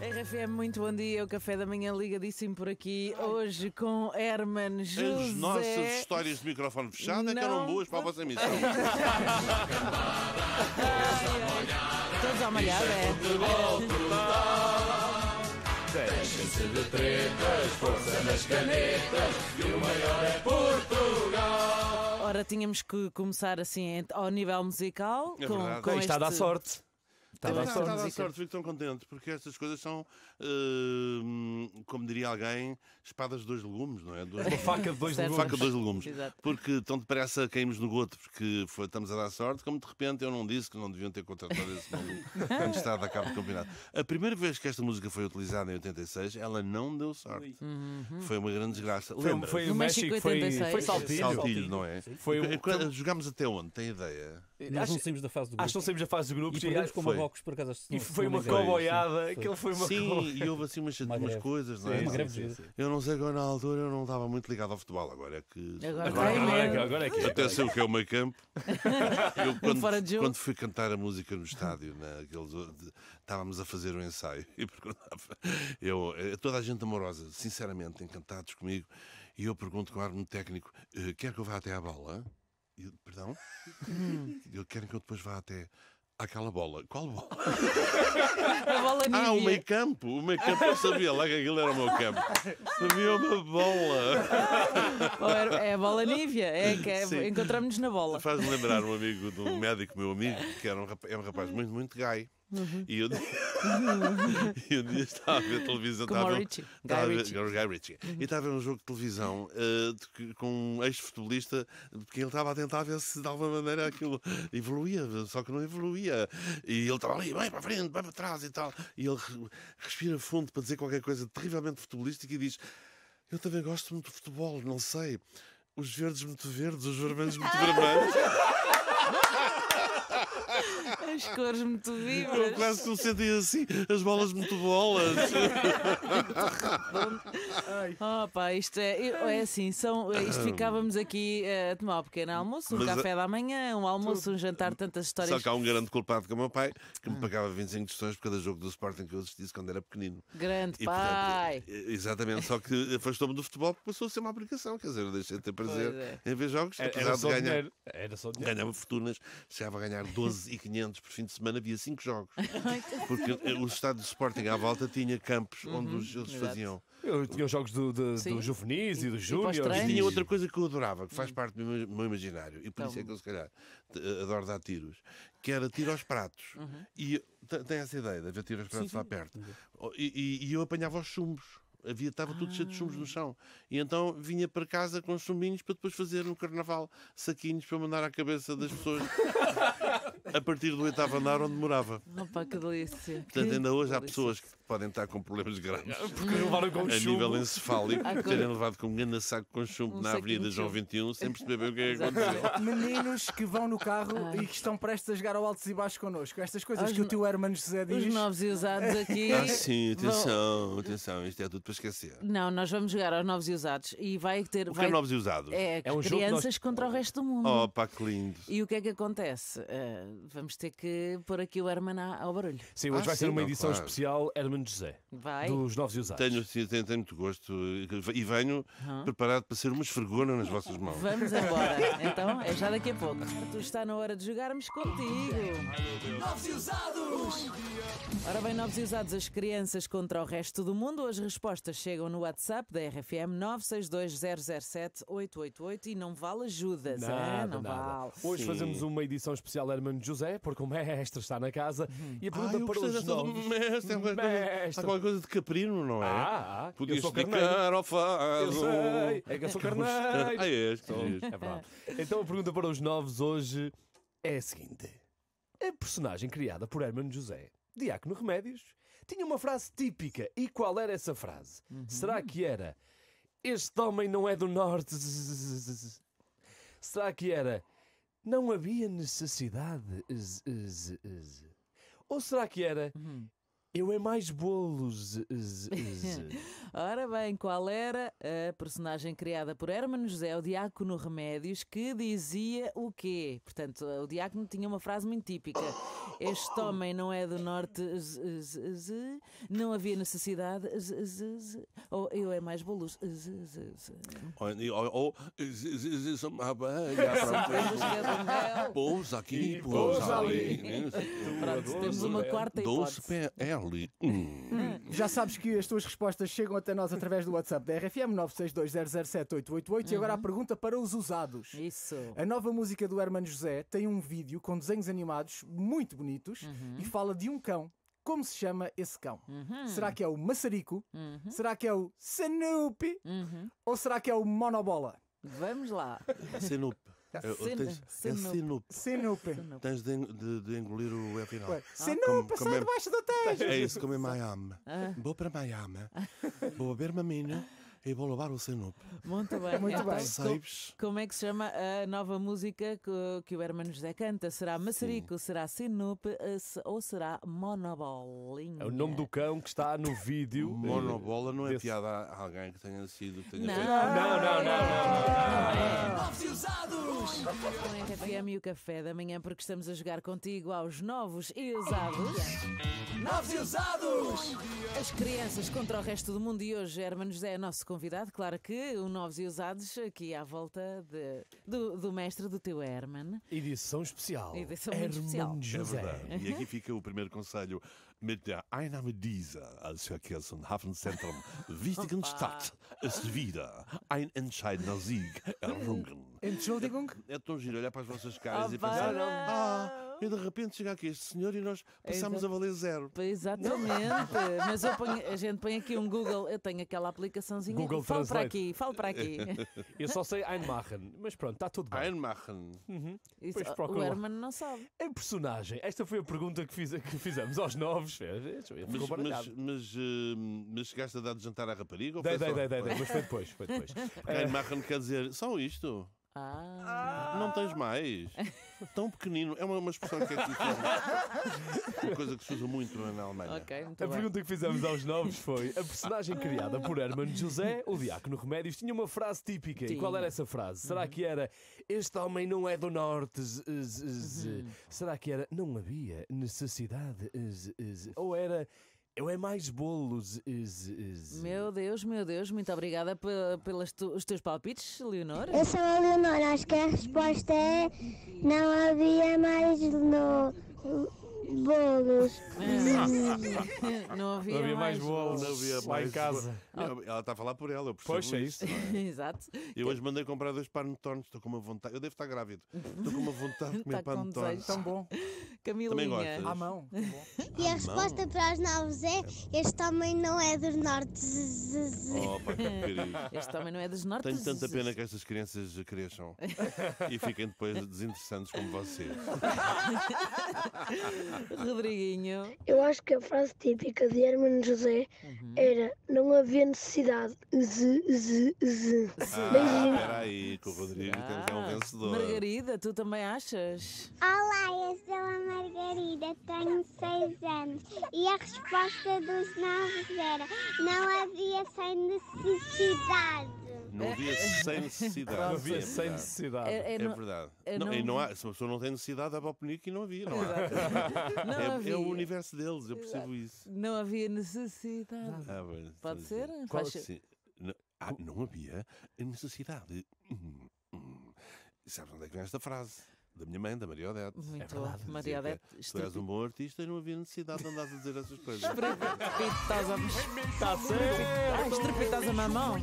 RFM, muito bom dia. O Café da Manhã ligadíssimo por aqui. Hoje com Herman José. As nossas histórias de microfone fechado é que eram boas para a vossa missão. Todos à malhada, é. é? Deixem-se de tretas, força nas canetas e o maior é Portugal. Ora, tínhamos que começar assim ao nível musical. É com, com este... está a dar sorte. Tá Estava à sorte, sorte, sorte fico tão contente, porque estas coisas são, uh, como diria alguém, espadas de dois legumes, não é? Dois... É uma faca de dois legumes. Faca de dois legumes. Exato. Porque tão depressa caímos no goto, porque foi, estamos a dar sorte, como de repente eu não disse que não deviam ter contratado esse maluco antes de a cabo do campeonato. A primeira vez que esta música foi utilizada em 86, ela não deu sorte. Uhum. Foi uma grande desgraça. Foi, Lembra? foi o México, 86. foi, foi saltilho. saltilho. não é? Foi um... Jogámos até onde? Tem ideia? Nós acho, não saímos da fase do grupo. Acho que não saímos da fase do grupo. E perdemos com o Marrocos, por acaso. e foi uma coboiada. Aquilo foi uma Sim, e houve assim umas, umas coisas, não é? Sim, sim, sim, Eu não sei, na altura eu não estava muito ligado ao futebol. Agora é que... Agora, agora, é é é, agora, é, que, agora é que... Até sei o que é o meio campo. Eu, quando, quando fui cantar a música no estádio, naqueles, né, estávamos a fazer um ensaio e perguntava... Eu, eh, toda a gente amorosa, sinceramente, encantados comigo, e eu pergunto com ar técnico, eh, quer que eu vá até à bola? Eu, perdão? Hum. eu quero que eu depois vá até àquela bola. Qual bola? a bola Ah, o meio campo. O meio campo. Eu sabia lá que aquilo era o meu campo. Sabia uma bola. É a bola Nívia, é que é, encontramos-nos na bola. Faz-me lembrar um amigo de um médico, meu amigo, que era um rapaz, é um rapaz muito, muito gai. Uhum. E um dia, um dia estava a ver televisão. Como estava, Ritchie. Estava, Guy Ritchie. Guy Ritchie. Uhum. E estava a ver um jogo de televisão uh, de, com um ex-futebolista que ele estava a tentar ver se de alguma maneira aquilo evoluía, só que não evoluía. E ele estava ali, vai para frente, vai para trás e tal. E ele respira fundo para dizer qualquer coisa terrivelmente futebolística e diz: Eu também gosto muito de futebol, não sei. Os verdes muito verdes, os vermelhos muito vermelhos as cores muito vivas. Eu quase que me senti assim, as bolas muito bolas. oh, pá, isto é, é assim, são, isto ficávamos aqui eh, a tomar um pequeno almoço, um Mas café a... Eh, da manhã, um almoço, um jantar, tantas histórias. Só que há um grande culpado que é o meu pai, que me ah. pagava 25 questões por cada jogo do Sporting que eu assisti quando era pequenino. Grande e, pai! Portanto, eh, exatamente, só que afastou-me do futebol porque passou a ser uma aplicação, quer dizer, eu deixei de ter prazer é. em ver jogos, era, apesar era de ganhar. Dinheiro. Era só dinheiro. Ganhava fortunas, chegava a ganhar 12 e 500 por fim de semana havia cinco jogos. Porque o estádio do Sporting à volta tinha campos uhum, onde eles faziam. Eu tinha os jogos do, do, do juvenis e, e dos júniores. E tinha outra coisa que eu adorava, que faz hum. parte do meu, meu imaginário, e por então. isso é que eu se calhar eh, adoro dar tiros, que era tiro aos pratos. Uhum. E tem essa ideia de haver tiro aos pratos Sim. lá perto. E, e, e eu apanhava os chumbos. Havia, estava tudo cheio de chumbos no ah. chão. E então vinha para casa com chuminhos para depois fazer no carnaval saquinhos para mandar à cabeça das pessoas a partir do oitavo andar onde morava. Opa, que delícia. Portanto, ainda hoje há pessoas que podem estar com problemas graves. Ah, porque levaram com A nível encefálico, ah, terem levado com um grande saco com chumbo um na Avenida João 21 sem perceber bem o que é que aconteceu. Meninos que vão no carro ah. e que estão prestes a jogar ao altos e baixos connosco. Estas coisas Os que o teu Hermano José diz. Os novos e usados aqui. Ah, sim, atenção, atenção, isto é tudo para esquecer. Não, nós vamos jogar aos novos e usados e vai ter. O que é vai... é novos e usados? É, é um crianças nós... contra o resto do mundo. Oh, pá, que lindo. E o que é que acontece? Uh, vamos ter que pôr aqui o Herman ao barulho. Sim, hoje ah, vai sim, ser uma edição claro. especial Herman é José, Vai. dos Novos e Usados. Tenho, sim, tenho, tenho muito gosto e venho preparado para ser uma esfregona nas vossas mãos. Vamos embora. Então, é já daqui a pouco. Tu está na hora de jogarmos contigo. Novos e usados. Ora bem, novos e usados as crianças contra o resto do mundo. As respostas chegam no WhatsApp da RFM 962007888 e não vale ajudas, é? Não nada. vale. Hoje Sim. fazemos uma edição especial Hermano José, porque o mestre está na casa. Uhum. E a pergunta Ai, para os novos. mestre, é festa. Há qualquer coisa de caprino, não é? Ah, ah Podias ficar ao fado. Eu sei, é que eu sou carneiro. é, este, é verdade. Então a pergunta para os novos hoje é a seguinte. A personagem criada por Hermano José, Diácono Remédios, tinha uma frase típica. E qual era essa frase? Uhum. Será que era Este homem não é do Norte? Será que era Não havia necessidade? Uhum. Ou será que era uhum. Eu é mais bolos. Ora bem, qual era a personagem criada por Hermano José, o Diácono Remédios, que dizia o quê? Portanto, o Diácono tinha uma frase muito típica. Este homem não é do norte, z, z, z, não havia necessidade, ou eu é mais bolos. Ou uma abelha, pousa aqui, pousa ali. Né? Pronto, temos uma quarta hipótese. Doce pé, é, Charlie. Hum. Já sabes que as tuas respostas chegam até nós através do WhatsApp da RFM 962007888 e agora a pergunta para os usados. Isso. A nova música do Hermano José tem um vídeo com desenhos animados muito bonitos uhum. e fala de um cão como se chama esse cão? Uhum. Será que é o Massarico? Uhum. Será que é o Snoopy? Uhum. Ou será que é o Monobola? Vamos lá. É Snoopy. Tá é, é sinupe. Sinupe. Tens de, de, de engolir o E é final. Ah, sinupe, sai debaixo do Tejo. É isso, como em Miami. Ah. Vou para Miami. Vou beber maminho e é vou levar o Senope. Muito bem. Muito então, bem. Sabes... Como é que se chama a nova música que, que o Hermano José canta? Será Maçarico, Sim. será sinupe eh, ou será Monobolinha? É o nome do cão que está no vídeo. Monobola não é piada a alguém que tenha sido. tenha não. Feito... não, não, não, não, não. Novos e usados! e o café da manhã, porque estamos a jogar contigo aos novos e usados. Novos e usados! As crianças contra o resto do mundo e hoje, Hermano José é nosso convidado. Claro que o Novos e Usados aqui à volta de, do, do, mestre do teu Herman. Edição especial. Edição Herman especial. José. É verdade. E aqui fica o primeiro conselho. Mit der Einnahme dieser als Hafenzentrum wichtigen Stadt ist wieder ein entscheidender Sieg errungen. Entschuldigung? É tão giro olhar para as vossas caras e pensar... Ah, e de repente chega aqui este senhor e nós passamos a valer zero. Exatamente. Mas ponho, a gente põe aqui um Google, eu tenho aquela aplicaçãozinha. Google fala falo para aqui, falo para aqui. Eu só sei Einmachen, mas pronto, está tudo bem. Einmachen. Uhum. Isso, o Herman não sabe. Em personagem, esta foi a pergunta que, fiz, que fizemos aos novos. É, é, é, mas, mas, mas, hum, mas chegaste a dar de jantar à rapariga? Dei, dei, dei, dei, mas foi depois. Foi depois. Einmachen quer dizer só isto. Ah. Não tens mais. Tão pequenino. É uma, uma expressão que é que Uma coisa que se usa muito é, na Alemanha. Ok, muito a bem. pergunta que fizemos aos novos foi: a personagem criada por Herman José, o Diácono Remédios, tinha uma frase típica. E qual era essa frase? Uhum. Será que era Este homem não é do norte? Z, z, z. Uhum. Será que era Não havia necessidade? Ou era eu é mais bolos. Is, eh, eh, Meu Deus, meu Deus, muito obrigada pelos tu, teus palpites, Leonor. Eu sou a Leonor, acho que a resposta é não havia mais no, bolos. não havia, não havia mais, mais bolos. Não havia mais lá em casa. Oh. ela está a falar por ela, eu percebo Poxa, isso. é isso. Exato. Eu hoje mandei comprar dois parmetones, estou com uma vontade. Eu devo estar grávido. Estou com uma vontade de comer tá parmetones. Tão bom. Camilinha. À mão. Tá e a resposta para as naves é: é este homem não é dos nortes. Oh, que Este homem não é dos nortes. Tenho tanta pena que estas crianças cresçam e fiquem depois desinteressantes como vocês. Rodriguinho. Eu acho que a frase típica de Hermano José uhum. era: não havia necessidade. Z, z, z. Ah, Beijinho. Espera aí, que o Rodrigo ah. tem um vencedor. Margarida, tu também achas? Olá, eu sou a Margarida, tenho seis anos. E a resposta dos novos era: não havia sem necessidade. Não havia sem necessidade. Não havia é sem verdade. necessidade. É, é, é não, verdade. É não, não, não há, se a pessoa não tem necessidade, dá para e não havia. Não, não é, é havia. é, o universo deles, eu percebo isso. Não havia necessidade. Ah, bem, Pode ser? Qual, Faz... não, ah, não havia necessidade. Hum, hum. Sabes onde é que vem esta frase? da minha mãe, da Maria Odete. Muito é verdade, Maria Odete. Tu és um bom artista e não havia necessidade de andares a dizer essas coisas. Estrepitosa. Estrepitosa. Estrepitosa mamão.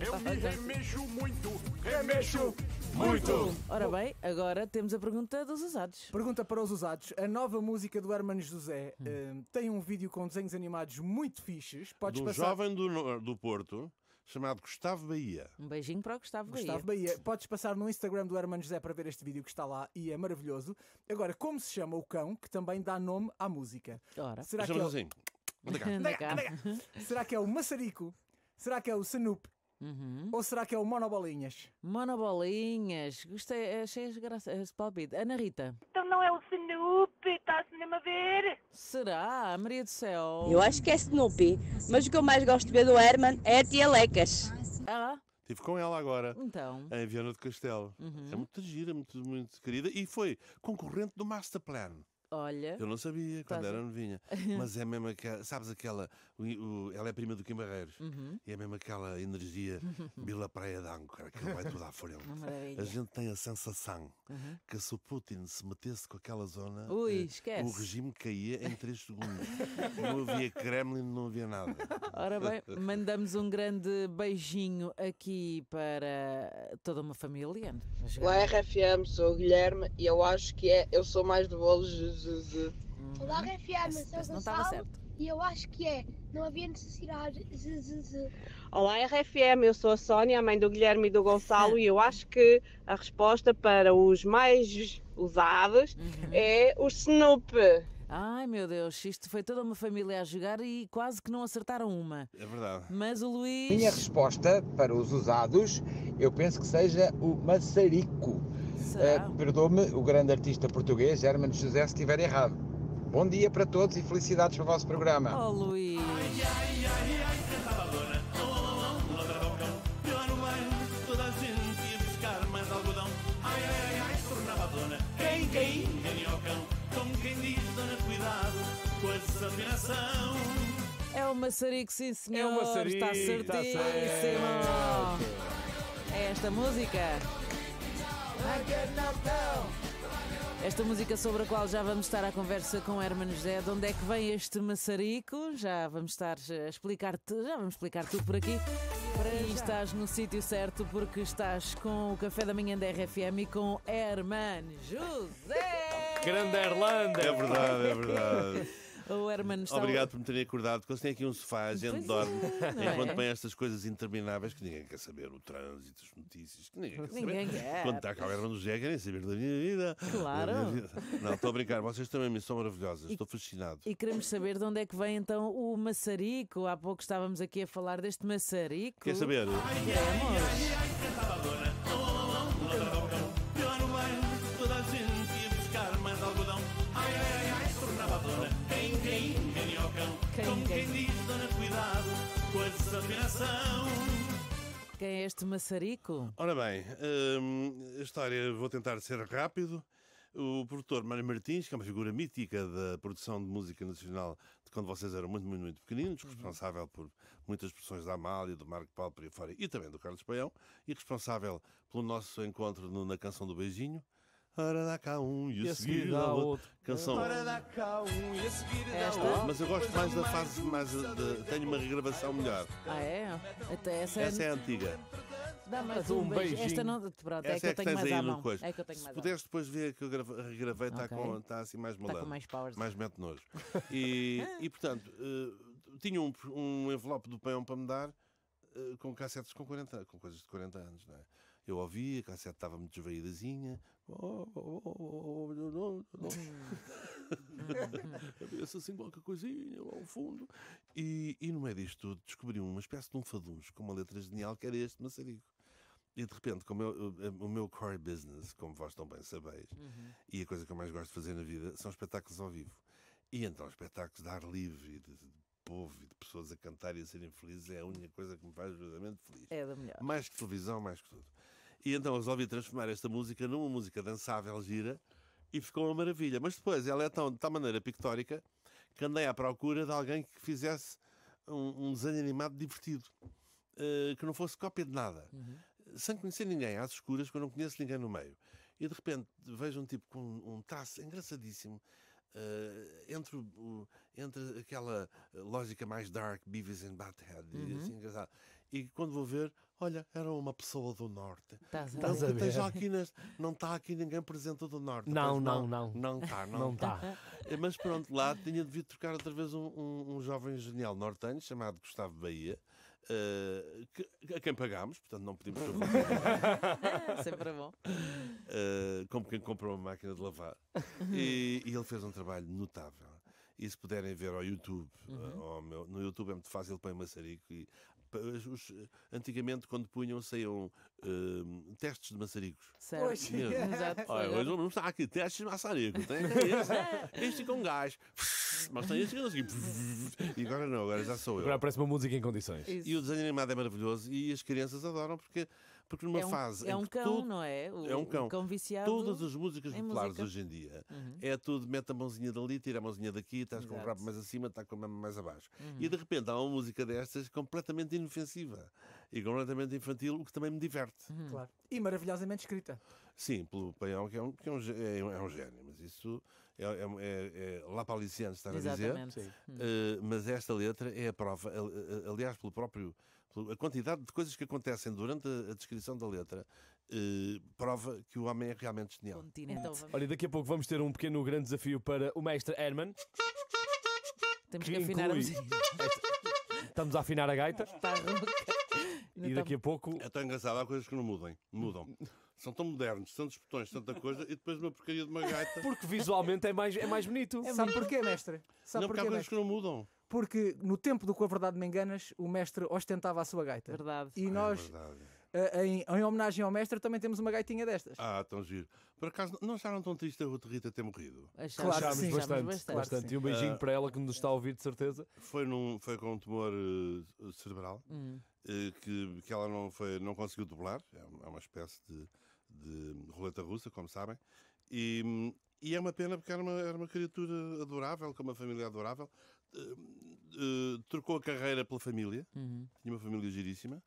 Eu me remexo tá muito, remexo muito! Ora bem, agora temos a pergunta dos usados. Pergunta para os usados. A nova música do Hermanos José hum. uh, tem um vídeo com desenhos animados muito fixes. Podes do passar... jovem do, do Porto chamado Gustavo Bahia. Um beijinho para o Gustavo, Gustavo Bahia. Bahia. Podes passar no Instagram do Hermano José para ver este vídeo que está lá e é maravilhoso. Agora, como se chama o cão que também dá nome à música? Ora. Será que é... Assim. Anda cá. Anda cá. Anda cá. Será que é o maçarico? Será que é o Snoop? Uhum. Ou será que é o Monobolinhas? Monobolinhas, gostei, achei as graças. Ana Rita. Então não é o Snoopy, está-se a ver? Será? Maria do Céu. Eu acho que é Snoopy, mas o que eu mais gosto de ver do Herman é a Tia Lecas. Ah, Estive com ela agora. Então. Em Viana do Castelo. Uhum. É muito gira, muito, muito querida e foi concorrente do Masterplan. Olha. Eu não sabia quando era novinha. Mas é mesmo aquela. Sabes aquela. O, o, ela é prima do Kim Barreiros. Uhum. E é mesmo aquela energia Bila uhum. Praia de Âncora, que vai tudo à frente. A gente tem a sensação uhum. que se o Putin se metesse com aquela zona, Ui, eh, o regime caía em 3 segundos. não havia Kremlin, não havia nada. Ora bem, mandamos um grande beijinho aqui para toda uma família. Olá, RFM, sou o Guilherme e eu acho que é. Eu sou mais de bolos Olá Uhum. Logo sou no São certo. E eu acho que é. Não havia necessidade. Z, z, z. Olá, RFM. Eu sou a Sónia, mãe do Guilherme e do Gonçalo, e eu acho que a resposta para os mais usados uhum. é o Snoop. Ai meu Deus, isto foi toda uma família a jogar e quase que não acertaram uma. É verdade. Mas o Luís. Minha resposta para os usados, eu penso que seja o maçarico. Uh, eh, Perdoe-me o grande artista português, Hermano José, se estiver errado. Bom dia para todos e felicidades para o vosso programa. Oh, Luís. É o maçarico, sim senhor. É o maçarico, está certíssimo. Está certo. É esta música. Esta música sobre a qual já vamos estar à conversa com Herman José, de onde é que vem este maçarico? Já vamos estar a explicar, já vamos explicar tudo por aqui. E estás no sítio certo porque estás com o café da manhã da RFM e com Herman José. Grande Irlanda! É verdade, é verdade. O Herman está Obrigado por me terem acordado, porque eles têm aqui um sofá, a gente é, dorme. É, enquanto vem estas coisas intermináveis que ninguém quer saber, o trânsito, as notícias, que ninguém quer saber. Ninguém quer. Quando está cá o Herman do Gé, querem saber da minha vida. Claro. Minha vida. Não, estou a brincar, vocês também são maravilhosas, e, estou fascinado. E queremos saber de onde é que vem então o maçarico. Há pouco estávamos aqui a falar deste maçarico. Quer saber? Ai, ai, ai, ai, ai, Quem é este maçarico? Ora bem, hum, a história vou tentar ser rápido. O produtor Mário Martins, que é uma figura mítica da produção de música nacional de quando vocês eram muito, muito, muito pequeninos, uhum. responsável por muitas produções da Amália, do Marco Paulo por aí fora e também do Carlos Paião, e responsável pelo nosso encontro na Canção do Beijinho, Araracá um e a seguir da outra. Canção. um e a Mas eu gosto mais da fase, mais de, tenho uma regravação melhor. Ah, é? Até então essa, é essa é antiga. Dá mais um, um beijinho. Esta não, pronto, é Essa é, que, é que tens aí coisa. É que eu tenho mais Se puderes depois ver que eu regravei, está okay. Com, tá assim mais tá moderno, mais powers. Mais mete nojo. E, e portanto, uh, tinha um, um envelope do peão para me dar uh, com cassetes com, 40, com coisas de 40 anos, não é? Eu ouvia, a cassete estava muito desveidazinha. Oh, oh, oh, oh, Havia-se oh, oh, assim qualquer coisinha lá ao fundo. E, e no meio disto tudo descobri uma espécie de um fadunjo com uma letra genial que era este maçarico. E de repente, como eu, o meu core business, como vós tão bem sabeis, uhum. e a coisa que eu mais gosto de fazer na vida são espetáculos ao vivo. E então, espetáculos de ar livre e de, de, povo e de pessoas a cantar e a serem felizes é a única coisa que me faz verdadeiramente feliz. É da melhor. Mais que televisão, mais que tudo. E então resolvi transformar esta música numa música dançável, gira, e ficou uma maravilha. Mas depois ela é tão, de tal maneira pictórica que andei à procura de alguém que fizesse um, um desenho animado divertido. Uh, que não fosse cópia de nada, uhum. sem conhecer ninguém, às escuras, que eu não conheço ninguém no meio. E de repente vejo um tipo com um, traço engraçadíssimo, Uh, entre, entre aquela lógica mais dark, Beavis and Bathead, uhum. e, assim, engraçado. e quando vou ver, Olha, era uma pessoa do Norte. Estás a, ver. aqui nas... Não está aqui ninguém presente do Norte. Não, não, não, não. Não está, não está. Eh, mas pronto, lá tinha devido trocar outra vez um, um, um jovem genial nortenho chamado Gustavo Bahia, uh, que, a quem pagámos, portanto não pedimos Sempre bom. Uh, como quem comprou uma máquina de lavar. E, e ele fez um trabalho notável e se puderem ver ao YouTube, uhum. ao meu, no YouTube é muito fácil para em Maçarico e os, antigamente, quando punham, saiam uh, hum, testes de maçaricos. Certo. Hoje, Exato. Olha, hoje não está aqui testes de maçaricos. Tem este, com gás. Mas tem este assim. E agora não, agora já sou eu. Agora parece uma música em condições. Isso. E o desenho animado é maravilhoso e as crianças adoram porque porque numa é um, fase. É um cão, tudo, não é? O, é um cão. Um cão viciado. Todas as músicas populares música. hoje em dia uhum. é tudo, mete a mãozinha dali, tira a mãozinha daqui, estás Exato. com o rabo mais acima, estás com a mama mais abaixo. Uhum. E de repente há uma música destas completamente inofensiva e completamente infantil, o que também me diverte. Uhum. Claro. E maravilhosamente escrita. Sim, pelo Paião, que é um, que é um, é, é um gênio, mas isso é, é, é, é lá para aliciante, estar a dizer. Exatamente. Uh, mas esta letra é a prova, aliás, pelo próprio exemplo, a quantidade de coisas que acontecem durante a, descrição da letra eh, prova que o homem é realmente genial. Então, Olha, daqui a pouco vamos ter um pequeno grande desafio para o mestre Herman. Temos que, que afinar a inclui- Estamos a afinar a gaita Está e tá daqui a pouco É tão engraçado, há coisas que não mudem. Mudam. São tão modernos, tantos botões, tanta coisa, e depois uma porcaria de uma gaita. porque visualmente é mais, é mais bonito. É Sabe porquê, mestre? Sabe não, porque há coisas que não mudam porque no tempo do Com a Verdade Me Enganas, o mestre ostentava a sua gaita. Verdade. E é nós, é em, em, homenagem ao mestre, também temos uma gaitinha destas. Ah, tão giro. Por acaso, não acharam tão triste a Ruth Rita ter morrido? Achámos, claro sim, bastante. bastante. bastante. e um beijinho uh, para ela que nos está a ouvir, de certeza. Foi, num, foi com um tumor uh, cerebral hum. uh, que, que ela não, foi, não conseguiu dobrar. É, é uma espécie de, de roleta russa, como sabem. E, e é uma pena porque era uma, era uma criatura adorável, com uma família adorável, uh, trocou a carreira pela família, uhum. tinha uma família giríssima,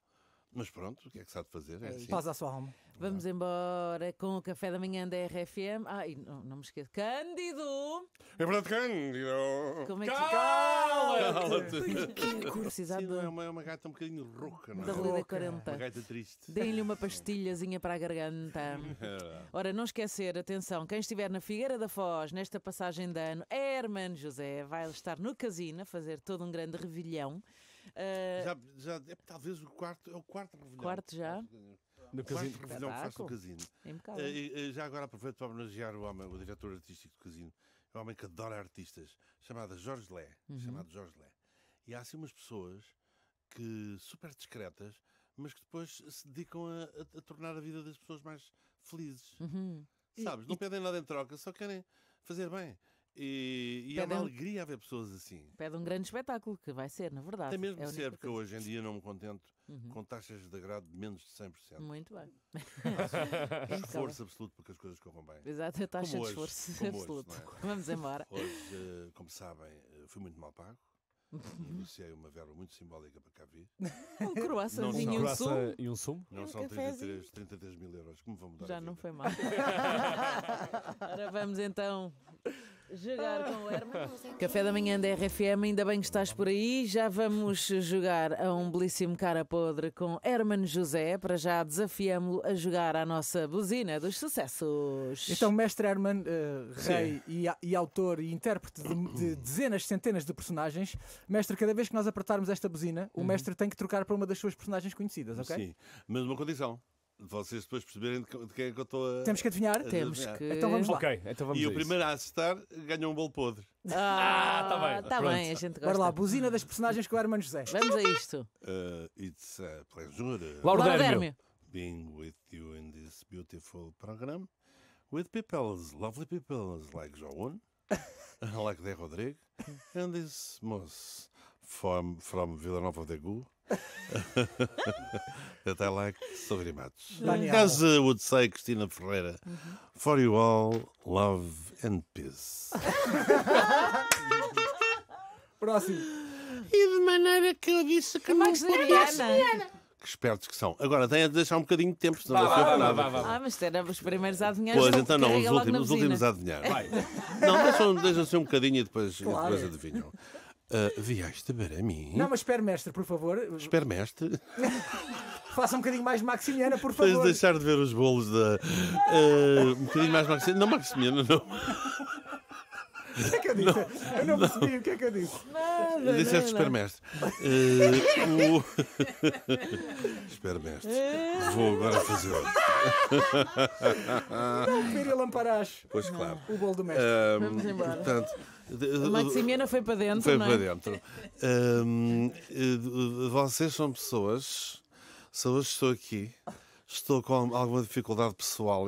mas pronto, o que é que se há de fazer? É, é assim. Paz à sua alma. Vamos embora com o café da manhã da RFM. Ai, não, não me esqueço. Cândido! É verdade, Cândido! Como é que Cala-te! Que curiosidade. É, é, uma, gata uma um bocadinho rouca, não é? Da Lida 40. Uma Gata triste. Deem-lhe uma pastilhazinha para a garganta. É Ora, não esquecer, atenção, quem estiver na Figueira da Foz, nesta passagem de ano, é Hermano José, vai estar no casino a fazer todo um grande revilhão. Uh... Já, ah, já, é, talvez o quarto, é o quarto revilhão. Quarto já? No casino. Faz não faz no casino. É eh, eh, já agora aproveito para homenagear o homem, o diretor artístico do casino, um homem que adora artistas, chamado Jorge Lé. Uhum. Chamado Jorge Lé. E há assim umas pessoas que super discretas, mas que depois se dedicam a, a, a tornar a vida das pessoas mais felizes. Uhum. Sabes? E, não pedem nada em troca, só querem fazer bem. E, e é uma um, alegria ver pessoas assim. Pede um grande espetáculo, que vai ser, na verdade. Tem mesmo é que ser, porque eu hoje em dia não me contento uhum. com taxas de agrado de menos de 100%. Muito bem. esforço então. absoluto para que as coisas corram bem. Exato, a taxa de esforço absoluto. Hoje, é? Vamos embora. Hoje, eh, como sabem, eh, fui muito mal pago. iniciei uma verba muito simbólica para cá vir. Um croissantzinho e um sumo. E um sumo? Não um são 33, 33 mil euros. Como vão mudar? Já não foi mal. Agora vamos então jogar ah. com o Herman. Café da manhã da RFM, ainda bem que estás por aí. Já vamos jogar a um belíssimo cara podre com Herman José. Para já desafiámo lo a jogar à nossa buzina dos sucessos. Então, mestre Herman, uh, rei e, e, autor e intérprete de, de, dezenas, centenas de personagens, mestre, cada vez que nós apertarmos esta buzina, o uhum. mestre tem que trocar para uma das suas personagens conhecidas, ok? Sim, mas uma condição vocês depois perceberem de quem é que eu estou a. Temos que adivinhar? A Temos adivinhar. que. Então vamos lá. então vamos E o primeiro a acertar ganha um bolo podre. Ah, está ah, bem. Está bem, a gente gosta. Bora lá, buzina das personagens com o Hermano José. Vamos a isto. Uh, it's a pleasure. Lauro Lauro Being with you in this beautiful program. With people lovely people like João, like De Rodrigo, and this most from, from Vila Nova de Gu. Até lá, Sogrimatos. Casa Woodsay, eh, Cristina Ferreira. For you all, love and peace. Próximo. E de maneira que eu disse que é não podia... Que espertos que são. Agora, tem a deixar um bocadinho de tempo, senão não serve nada. Ah, mas era os primeiros a adivinhar. Pois, então, então não, os últimos, os últimos a adivinhar. Vai. Não, deixam-se um bocadinho e depois, claro. e depois adivinham. Uh, vieste para mim? Não, mas espere, mestre, por favor. Espere, mestre. Faça um bocadinho mais Maximiana, por favor. Tens deixar de ver os bolos da. Uh, um bocadinho mais Maximiana. Não, Maximiana, não. O que é que eu disse? Não, eu não, não, percebi o que é que eu disse. Nada. Disse é supermestre. Uh, o... Supermestre. Vou agora fazer outro. Não, Pira Lamparache. Pois claro. O bolo do mestre. Um, Vamos embora. Portanto, a foi para dentro. Foi não é? para dentro. Um, eh, vocês são pessoas. Se hoje estou aqui, estou com alguma dificuldade pessoal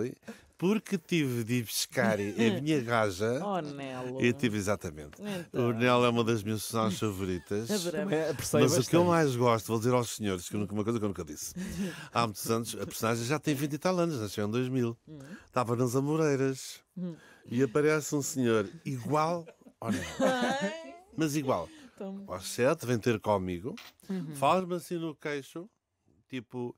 porque tive de ir buscar a minha gaja. Oh, Nelo. Eu tive, exatamente. Então. O Nelo é uma das minhas sonhas favoritas. Mas bastante. o que eu mais gosto, vou dizer aos senhores, que uma coisa que eu nunca disse. Há muitos anos, a personagem já tem 20 e tal anos, nasceu em 2000. Hum. Estava nas Amoreiras. Hum. E aparece um senhor igual ao Nelo. Mas igual. Então... Aos sete, vem ter comigo, uhum. fala-me assim no queixo, tipo,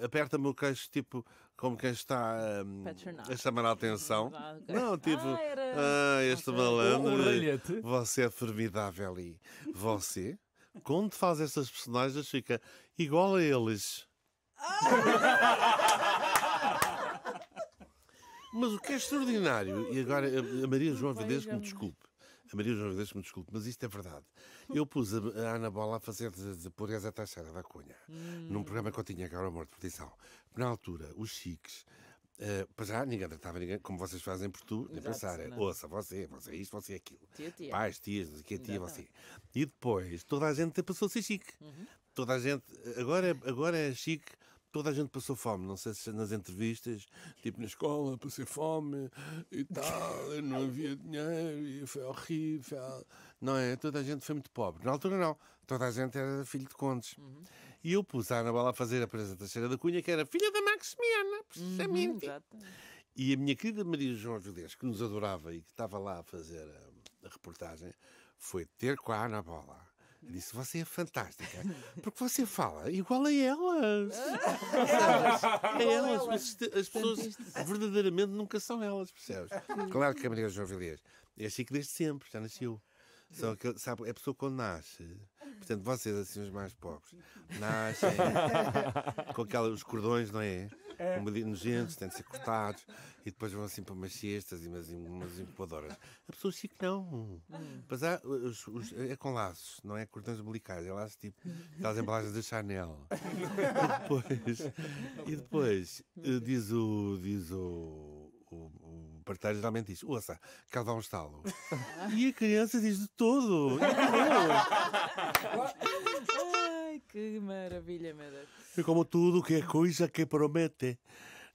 uh, aperta-me o queixo, tipo, como quem está um, a chamar a atenção. Ah, Não, tive ah, era... ah este okay. malandro. Você é formidável e você, quando faz essas personagens, fica igual a eles. Ah! Mas o que é extraordinário, e agora a Maria João Videz que me desculpe, a Maria João Rodrigues, me desculpe, mas isto é verdade. Eu pus a, a Ana Bola a fazer de, de pureza taxada da Cunha, hum. num programa que eu tinha, que era o Amor de proteção. Na altura, os chiques Uh, para já, ninguém tratava ninguém, como vocês fazem por tu, nem pensar, é, ouça, você, você é isto, você é aquilo. Tia, tia. Pais, tias, não sei o que, tia, você. E depois, toda a gente passou a ser chique. Uhum. Toda a gente, agora, agora é chique toda a gente passou fome, não sei se nas entrevistas, tipo na escola, passei fome e tal, não havia dinheiro e foi horrível. Não é? Toda a gente foi muito pobre. Na altura, não. Toda a gente era filho de condes. Uhum. E eu pus a Ana a fazer a Presa da Cunha, que era filha da Maximiana, precisamente. Uhum, e a minha querida Maria João Vilés, que nos adorava e que estava lá a fazer a, a reportagem, foi ter com a Ana Bola Disse: Você é fantástica. Porque você fala igual a elas. é elas. Mas as pessoas verdadeiramente nunca são elas, percebes? Claro que a Maria João Vilhas é chique desde sempre, já nasceu. Só que, sabe, é a pessoa quando nasce, portanto, vocês, assim, os mais pobres, nascem com aquela, os cordões, não é? é. um bocadinho nojentos, têm de ser cortados e depois vão assim para umas cestas e umas, umas a pessoa pessoas que não. Mas há, os, os, é com laços, não é cordões umbilicais, é laço tipo das embalagens da Chanel. e depois, e depois eh, diz o. Diz o o, o parteiro geralmente diz: Ouça, cá dá um estalo. e a criança diz de todo. Que maravilha, meu Deus. como todo que é coisa que promete,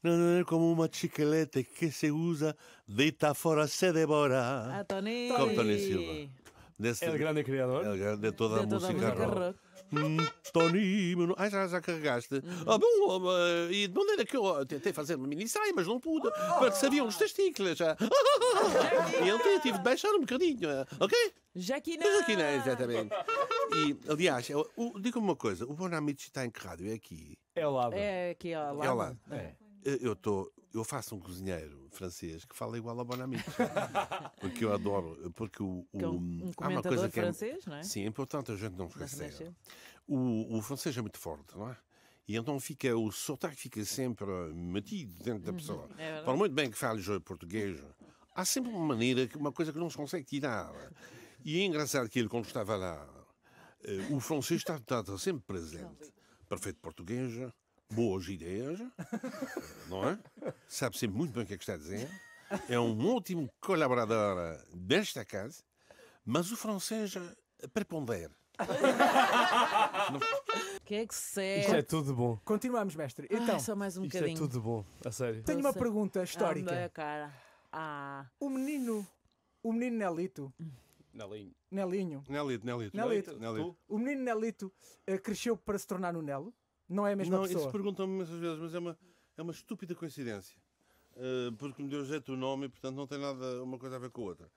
no es como una chiclete que se usa, deita fora, se devora. A Tony. Con Tony Silva. el grande criador de toda la música, rock. Hum, Toninho. Ai, já, já carregaste. Uhum. Ah, bom, ah, e de maneira que eu oh, tentei fazer uma mini saia, mas não pude, porque oh. sabiam os testículos. Já. e então tive de baixar um bocadinho. Eh, ok? Jaquina! Jaquina, exatamente. E, aliás, diga-me uma coisa: o Bonamici está em que rádio? É aqui? É ao lado. É aqui ao lá. É ao lado. É. Eh, eu estou eu faço um cozinheiro francês que fala igual a Bonami. porque eu adoro. Porque o, é o, é um há uma coisa que é, francês, não é? Sim, portanto a gente não esquecer. É o, o francês é muito forte, não é? E então fica, o sotaque fica sempre metido dentro da uhum. pessoa. Uhum, é Por muito bem que fales português, há sempre uma maneira, uma coisa que não se consegue tirar. E é engraçado que ele, quando estava lá, eh, o francês estava, estava sempre presente. Perfeito português, boas ideias, não é? Sabe sempre muito bem o que é que está a dizer. É um ótimo colaborador desta casa, mas o francês eh, prepondera. que é que serve? Isto é tudo bom. Continuamos, mestre. Então, Ai, só mais um isto é tudo bom, a sério. Tenho uma pergunta histórica. Ah, cara. Ah. O menino, o menino Nelito. Nelinho. Nelinho. Nelito, Nelito. Nelito. Nelito. O menino Nelito eh, cresceu para se tornar o Nelo. Não é a mesma não, pessoa. Isso perguntam-me muitas vezes, mas é uma, é uma estúpida coincidência. Uh, porque me deu jeito o nome e, portanto, não tem nada uma coisa a ver com a outra.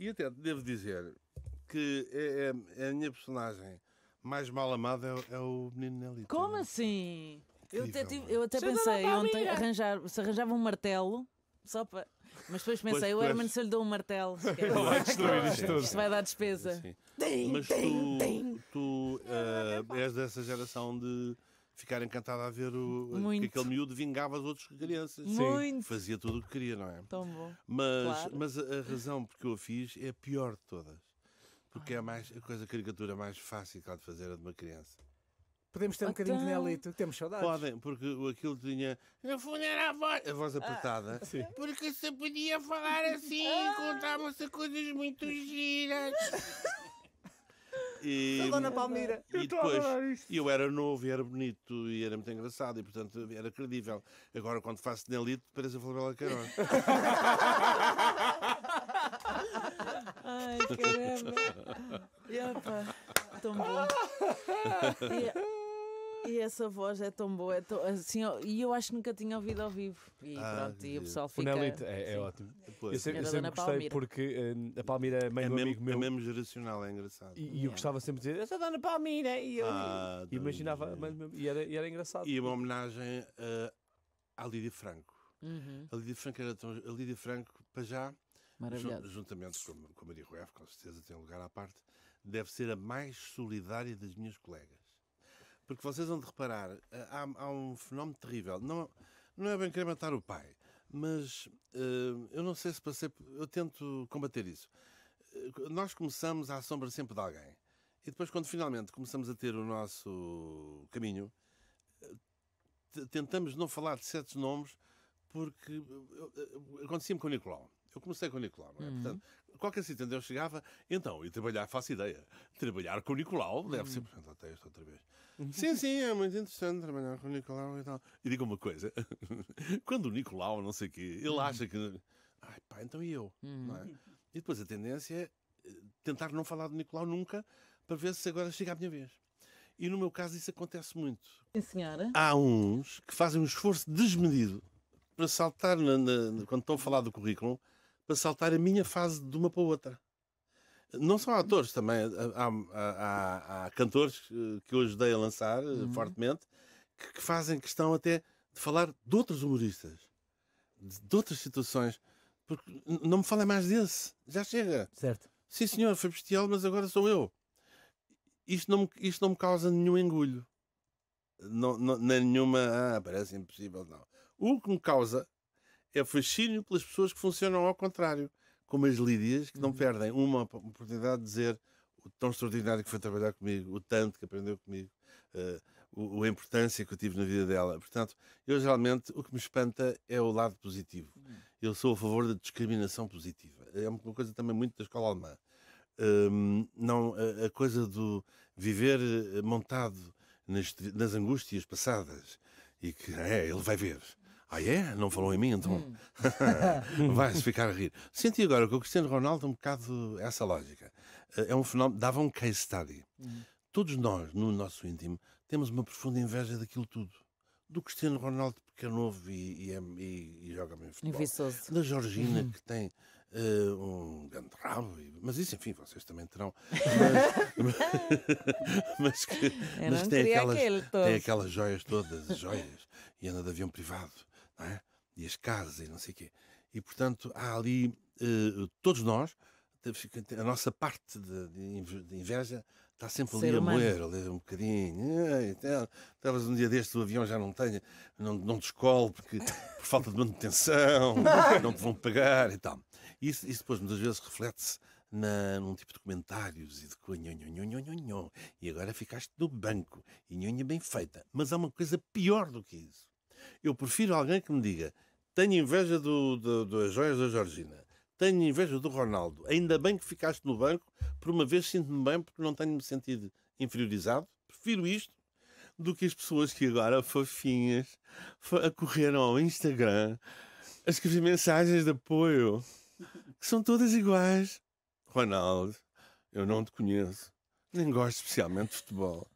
E até devo dizer que é, é, é a minha personagem mais mal amada é, é o menino Nelly. Como assim? Eu até, tive, eu até pensei ontem arranjar, se arranjava um martelo só para. Mas depois pensei, o Herman se lhe dou um martelo. vai destruir isto tudo. Isto vai dar despesa. Sim. Mas tu, tu uh, és dessa geração de ficar encantada a ver o, Muito. que aquele miúdo vingava as outras crianças. Muito. Fazia tudo o que queria, não é? Tão bom. Mas, claro. mas a, razão porque eu a fiz é a pior de todas. Porque é a, mais, a coisa, a caricatura mais fácil que há de fazer é de uma criança. Podemos ter um então- bocadinho de Nelito, temos saudades. Podem, porque aquilo tinha. No fundo era a voz, a voz ah. apertada. Ah, porque se podia falar assim, ah. contavam se coisas muito giras. E, Estou na Palmira. E depois, eu era novo e era bonito e era muito engraçado e, portanto, era credível. Agora, quando faço Nelito, parece a Flabela Carona. Ai, caramba. Epa, tão bom. Yeah. E essa voz é tão boa, é tão, assim, e eu acho que nunca tinha ouvido ao vivo. E ah, pronto, e o pessoal fica. O Nelito é, é assim. ótimo. Eu sempre, eu sempre gostei Palmeira. porque uh, a Palmira é meio é mesmo, amigo meu. É mesmo geracional, é engraçado. E, eu é. gostava sempre de dizer, essa sou Dona Palmira. E eu ah, e imaginava, mas, e, era, e era engraçado. E uma homenagem uh, à Lídia Franco. Uhum. A Lídia Franco era tão. A Lídia Franco, para já. Maravilhoso. Juntamente com, com a Maria Rueff, com certeza tem lugar à parte, deve ser a mais solidária das minhas colegas. Porque vocês vão de reparar, eh, há, há, um fenómeno terrível. Não, não é bem querer matar o pai, mas uh, eu não sei se passei. Eu tento combater isso. Uh, nós começamos à sombra sempre de alguém. E depois, quando finalmente começamos a ter o nosso caminho, tentamos não falar de certos nomes, porque acontecia-me com o Nicolau. Eu comecei com o Nicolau, não é? Uhum. Portanto, qualquer sítio onde eu chegava, então, e trabalhar, faço ideia, trabalhar com o Nicolau deve uhum. ser. Portanto, até isto outra vez. Uhum. Sim, sim, é muito interessante trabalhar com o Nicolau e tal. E diga uma coisa: quando o Nicolau, não sei o quê, ele uhum. acha que. Ai, pá, então e eu? Uhum. Não é? E depois a tendência é eh, tentar não falar do Nicolau nunca para ver se agora chega a minha vez. E no meu caso isso acontece muito. Sim, senhora. Há uns que fazem um esforço desmedido para saltar na, na, quando estão a falar do currículo para saltar a minha fase de uma para outra. Não só uhum. atores, também há, há, há, há cantores que eu ajudei a lançar eh, uhum. fortemente que, que, fazem questão até de falar de outros humoristas, de, de outras situações, porque não me falem mais desse, já chega. Certo. Sim, senhor, foi bestial, mas agora sou eu. Isto não me, isto não me causa nenhum engulho. Não, não, nenhuma. Ah, parece impossível, não. O que me causa é fascínio pelas pessoas que funcionam ao contrário, como as Lídias, que não uhum. perdem uma oportunidade de dizer o tão extraordinário que foi trabalhar comigo, o tanto que aprendeu comigo, uh, o, a importância que eu tive na vida dela. Portanto, eu geralmente o que me espanta é o lado positivo. Uhum. Eu sou a favor da discriminação positiva. É uma coisa também muito da escola alemã. Um, não a, a, coisa do viver eh, montado nas, nas, angústias passadas e que é, ele vai ver ah, é? Não falou em mim, então? Hum. Vai-se ficar a rir. Senti agora que o Cristiano Ronaldo é um bocado essa lógica. Eh, é um fenómeno. Dava um case study. Hum. Todos nós, no nosso íntimo, temos uma profunda inveja daquilo tudo. Do Cristiano Ronaldo, porque é novo e, e, é, e, e joga bem futebol. Inviçoso. Da Georgina, hum. que tem Uh, um grande rabo, mas isso, enfim, vocês também terão. Mas, mas que, mas tem, aquelas, tem aquelas joias todas, joias, e anda de avião privado é? e as casas e não sei o quê. E, portanto, há ali, eh, todos nós, a nossa parte de, de inveja está sempre ali humano. a moer, a ler um bocadinho. Estavas então, um dia deste, o avião já não tenha não, não descolo porque por falta de manutenção, não te vão pagar e tal. Isso, isso depois muitas vezes reflete-se na, num tipo de comentários e de coisa, e agora ficaste do banco, e nhonha bem feita. Mas há uma coisa pior do que isso. Eu prefiro alguém que me diga: tenho inveja do, do, das joias da Georgina, tenho inveja do Ronaldo, ainda bem que ficaste no banco, por uma vez sinto-me bem porque não tenho-me sentido inferiorizado. Prefiro isto do que as pessoas que agora, fofinhas, correram ao Instagram a escrever mensagens de apoio, que são todas iguais. Ronaldo, eu não te conheço. Nem gosto especialmente de futebol.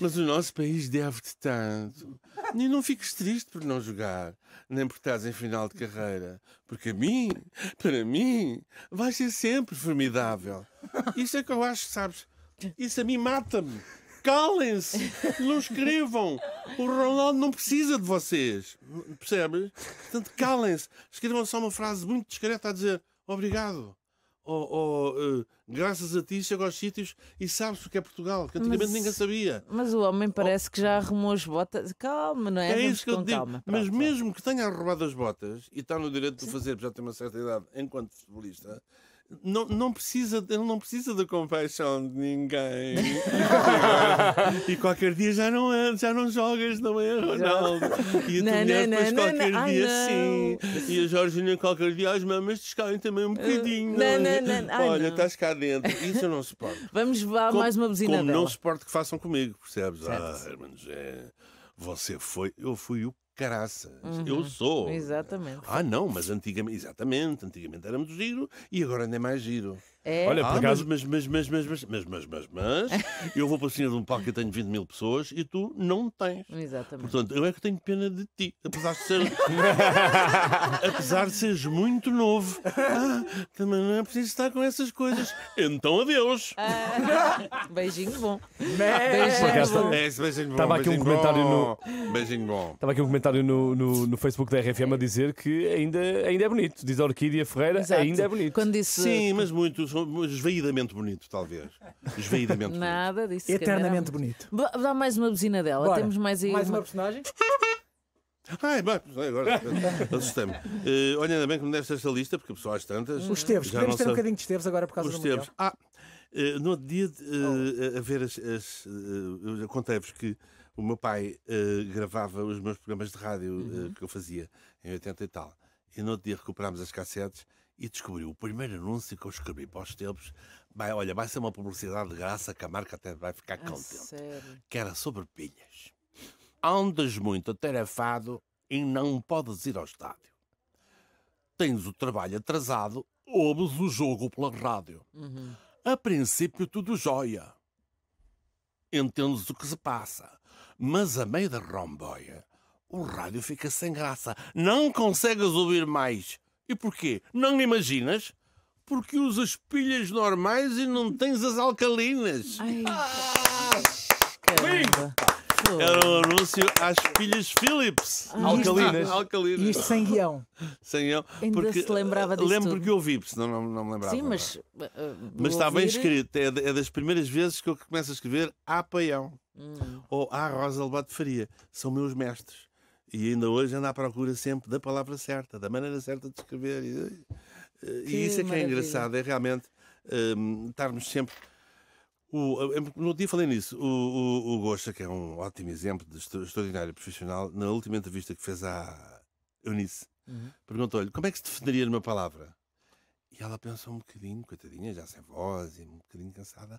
Mas o nosso país deve-te tanto. E não fiques triste por não jogar, nem por estás em final de carreira. Porque a mim, para mim, vais ser sempre formidável. Isso é que eu acho, sabes? Isso a mim mata-me. Calem-se! Não escrevam! O Ronaldo não precisa de vocês. Percebes? Portanto, calem-se. Escrevam só uma frase muito discreta a dizer obrigado oh, oh, graças a ti chego aos sítios e sabes o que é Portugal, que antigamente mas, ninguém sabia. Mas o homem parece que já arrumou as botas. Calma, não é? É Vamos isso que eu digo. Mas mesmo que tenha arrumado as botas e está no direito de fazer, já tem uma certa idade, enquanto futebolista, não, não precisa, ele não precisa da compaixão de ninguém. e qualquer dia já não, é, já não jogas, não é, Ronaldo? E a tua mulher depois qualquer não, dia sim. E a Jorginha qualquer dia as mamas te também um uh, bocadinho. não, não, não, Olha, ai, estás cá dentro. Isso eu não suporto. Vamos vá mais uma buzina como dela. não suporto que façam comigo, percebes? Certo. Ah, irmãos, é... Você foi, eu fui o caraças. Uhum. Eu sou. Exatamente. Ah, não, mas antigamente, exatamente, antigamente era muito giro e agora ainda é mais giro. É. Olha, por ah, acaso, mas, mas, mas, mas, mas, mas, mas, mas, mas eu vou para a piscina de um parque que tem 20 mil pessoas e tu não tens. Exatamente. Portanto, eu é que tenho pena de ti, apesar de ser. apesar de seres muito novo. Ah, também não é preciso estar com essas coisas. Então, adeus. Ah, beijinho bom. Beijinho bom. Estava aqui um comentário no. Estava aqui um comentário no Facebook da RFM a dizer que ainda, ainda é bonito. Diz a Orquídea Ferreira, Exato. ainda é bonito. Quando disse. Sim, mas muito esvaídamente bonito, talvez. Esvaídamente bonito. Nada disso. Eternamente bonito. Dá mais uma buzina dela. Bora. Temos mais aí. Mais uma personagem? Ai, agora assustei eh, olha, ainda bem que me deste esta lista, porque pessoal às tantas. Os Teves. Já Podemos ter um bocadinho de Esteves agora por causa Os do Mundial. Teves. Ah, eh, no outro dia, eh, a ver as. as, eh, eu contei-vos que o meu pai gravava os meus programas de rádio uhum. que eu fazia em 80 e tal. E no outro dia recuperámos as cassetes e descobriu o primeiro anúncio que eu escrevi para os tempos. Bem, olha, vai ser uma publicidade de graça que a marca até vai ficar ah, contente. Sério? Que era sobre pilhas. Andas muito atarefado e não podes ir ao estádio. Tens o trabalho atrasado, ouves o jogo pela rádio. Uhum. A princípio, tudo jóia. Entendes o que se passa. Mas a meio da romboia, o rádio fica sem graça. Não consegues ouvir mais e porquê? Não imaginas? Porque usas pilhas normais e não tens as alcalinas. Ai. Ah! Caramba. Era um anúncio às pilhas Philips. alcalinas. alcalinas. E isto sem guião. sem guião. Ainda porque, se lembrava disso. Lembro tudo. que ouvi, porque senão não, não me lembrava. Sim, mas. Uh, uh, mas está ouvir... bem escrito. É, é, das primeiras vezes que eu começo a escrever a Paião. Hum. Ou a Rosa Lobato Faria. São meus mestres. E ainda hoje anda à procura sempre da palavra certa, da maneira certa de escrever. E, e isso é que é engraçado, é realmente um, estarmos sempre. O, no dia falei nisso, o, o, o Gosta, que é um ótimo exemplo de extraordinário profissional, na última entrevista que fez à Eunice, uhum. perguntou-lhe como é que se defenderia numa palavra? E ela pensou um bocadinho, coitadinha, já sem voz e um bocadinho cansada,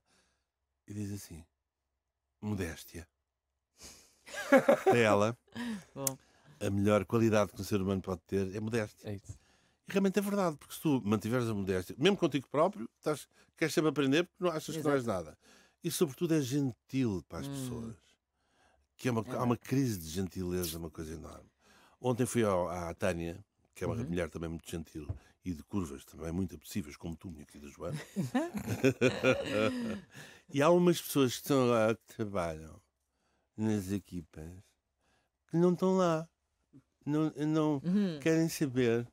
e diz assim: modéstia. a ela, Bom. a melhor qualidade que um ser humano pode ter é modéstia. É isso. E realmente é verdade, porque se tu mantiveres a modéstia, mesmo contigo próprio, estás, queres sempre aprender porque não achas Exato. que não és nada. E sobretudo é gentil para as hum. pessoas. Que é uma, é. há uma crise de gentileza, uma coisa enorme. Ontem fui ao, à Tânia, que é uma uhum. mulher também muito gentil e de curvas também muito apetecíveis, como tu, minha querida Joana. e há umas pessoas que estão lá ah, que trabalham nas equipas que não estão lá, não, não uhum. querem saber.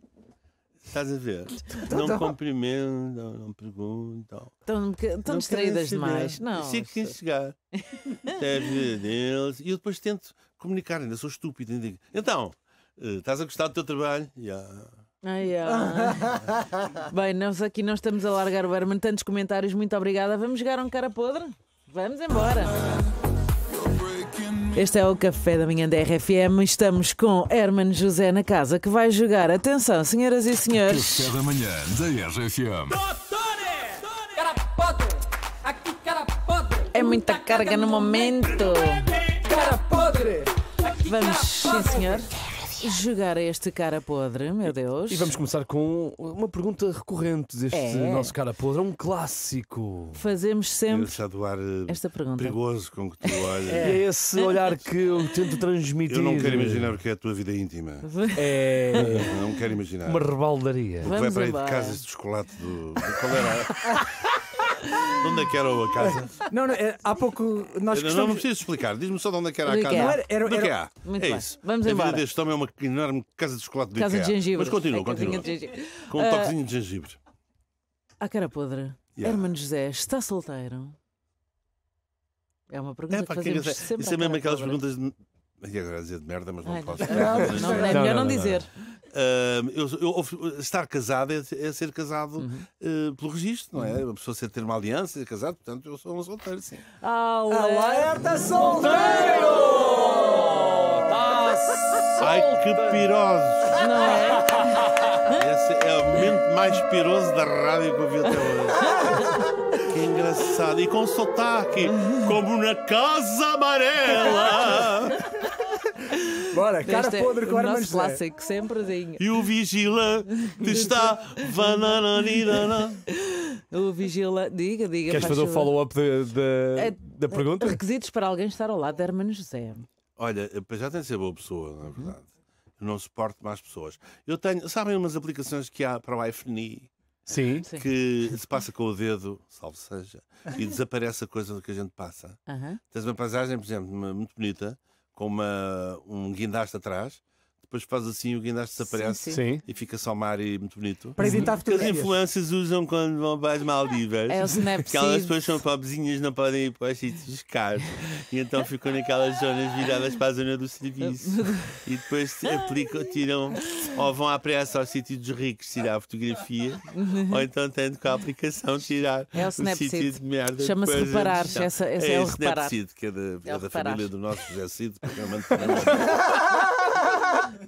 Estás a ver? Não, não cumprimentam, não perguntam. Estão, distraídas demais. Não, sigo quem chegar. é a vida deles. E eu depois tento comunicar, ainda sou estúpido. Ainda digo, então, eh, estás a gostar do teu trabalho? Yeah. Bem, nós aqui não estamos a largar o Herman. Tantos comentários, muito obrigada. Vamos jogar um cara podre? Vamos embora. Este é o Café da Manhã da RFM. Estamos com Herman José na casa que vai jogar. Atenção, senhoras e senhores. Café da Manhã da RFM. É muita carga no momento. Vamos, sim, senhor. Jogar a este cara podre, meu Deus. E, vamos começar com uma pergunta recorrente deste é. nosso cara podre, é um clássico. Fazemos sempre ar, eh, esta pergunta. perigoso com que tu olhas. É. é esse olhar que eu tento transmitir. Eu não quero imaginar o que é a tua vida íntima. É. Não quero imaginar. Uma rebaldaria. Vamos o que vai para aí de casa de chocolate do. do qual era? onde é que era a casa? Não, não, é, há pouco nós Não, não me preciso explicar, diz-me só de onde é que era a casa. Não era, era, era... Muito é bem. isso. Vamos a embora. vida deste homem é uma enorme casa de chocolate de Casa de gengibre. Mas continua, É continua. Com um toquezinho de gengibre. A cara podre. Yeah. José, está solteiro? É uma pergunta É que para quem fazemos sempre Isso é mesmo aquelas perguntas. de- Ia agora dizer de merda, mas não Ai, posso. não, não, não, é melhor não, Não, não, não. dizer. Uh, eu, eu, estar casado é, é ser casado uhum. uh, pelo registro, não é? Uhum. Uma pessoa ser ter uma aliança, ser casado, portanto, eu sou um solteiro, sim. Alerta solteiro! Tá Ai que pirosos! Não é? Esse é o momento mais piroso da rádio que eu vi até hoje. Que engraçado! E com sotaque, uhum. como na Casa Amarela! Bora, cara Este é podre com o Armando clássico, sempre assim. E o vigila está. O vigila, diga, diga. Queres fazer o follow-up é, da É- da pergunta? Requisitos para alguém estar ao lado de Hermano José. Olha, eh, já tem de ser boa pessoa, na verdade. Eu não suporto mais pessoas. Eu tenho, sabem umas aplicações que há para o iPhone Sim. Sim. que se passa com o dedo, salve seja, e desaparece a coisa que a gente passa. Aham. Tens uma paisagem, por exemplo, muito bonita, com uma, um guindaste atrás, depois faz assim o guindaste desaparece sim, sim. e fica só mar e muito bonito. Para evitar Que as influências usam quando vão para as Maldivas. É o Snapseed. É porque elas depois são pobrezinhas, não podem ir para os sítios caros. E então ficam naquelas zonas viradas para a zona do serviço. E depois aplicam, tiram, ou vão à pressa ao sítio dos ricos tirar a fotografia, ou então tendo com a aplicação tirar é o, o sítio de merda. Chama-se reparar. Essa, essa é, é, é o reparar. Snapseed, que é da, é é da família do nosso José Cid, porque eu mando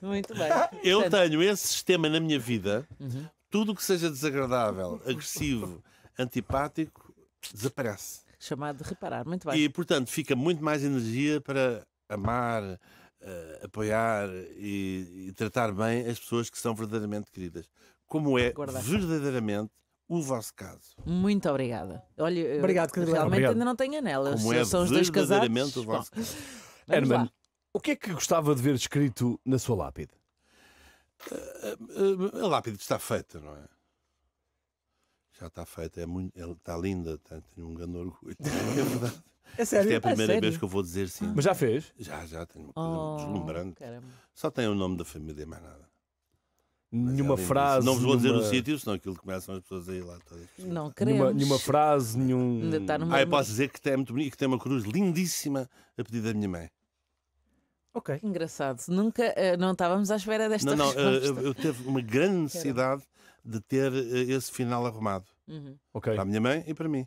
Muito bem. Eu Portanto... tenho esse sistema na minha vida. Uhum. Tudo que seja desagradável, agressivo, antipático, desaparece. Chamado de reparar, muito bem. E, portanto, fica muito mais energia para amar, uh, apoiar e, e, tratar bem as pessoas que são verdadeiramente queridas. Como é verdadeiramente o vosso caso. Muito obrigada. Olha, Obrigado, Realmente obrigado. ainda não tenho anelas. Como é são os dois casados. o vosso caso. Herman, o que é que gostava de ver escrito na sua lápide? Eh, eh, a, lápide está feita, não é? Já está feita, é muito, está linda, tá, tenho um grande orgulho. É verdade. É sério? Esta é a primeira é vez que eu vou dizer sim. Mas já fez? Já, já, tenho uma coisa oh, deslumbrante. Caramba. Só tem o nome da família, mais nada. nenhuma frase. Não vos vou dizer o sítio, senão aquilo começam as pessoas a ir lá todas. Não creio. Nenhuma, nenhuma frase, nenhum. Numa... Ah, eu posso dizer que tem, muito bonito, que tem uma cruz lindíssima a pedido da minha mãe. Ok. Engraçado. Nunca, uh, não estávamos à espera desta não, não, resposta. Uh, eu teve uma grande necessidade de ter uh, esse final arrumado. Uhum. Para a minha mãe e para mim.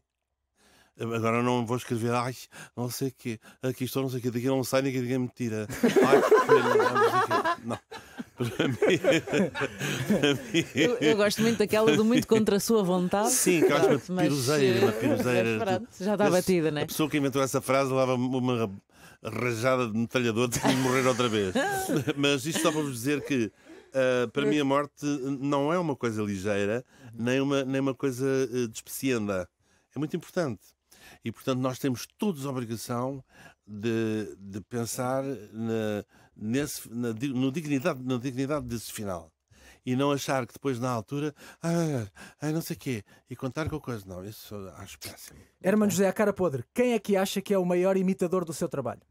Agora não vou escrever, ai, não sei o quê, aqui estou, não sei o quê, daqui não sai, ninguém, ninguém me tira. Ai, que não, não, para mim, para mim. Eu, eu, gosto muito daquela do muito contra a sua vontade. Sim, que acho uma piruzeira, uma piruzeira. já está batida, né? A pessoa que inventou essa frase levava uma rajada de metralhador de morrer outra vez. Mas isto só para vos dizer que Uh, para mim a morte não é uma coisa ligeira, nem uma, nem uma coisa uh, ah, despecienda. É muito importante. E, portanto, nós temos todos a obrigação de, de pensar na, nesse, na, no dignidade, na dignidade desse final. E não achar que depois, na altura, ah, ah não sei o quê, e contar com coisa. Não, isso acho péssimo. Herman José, a cara podre, quem é que acha que é o maior imitador do seu trabalho?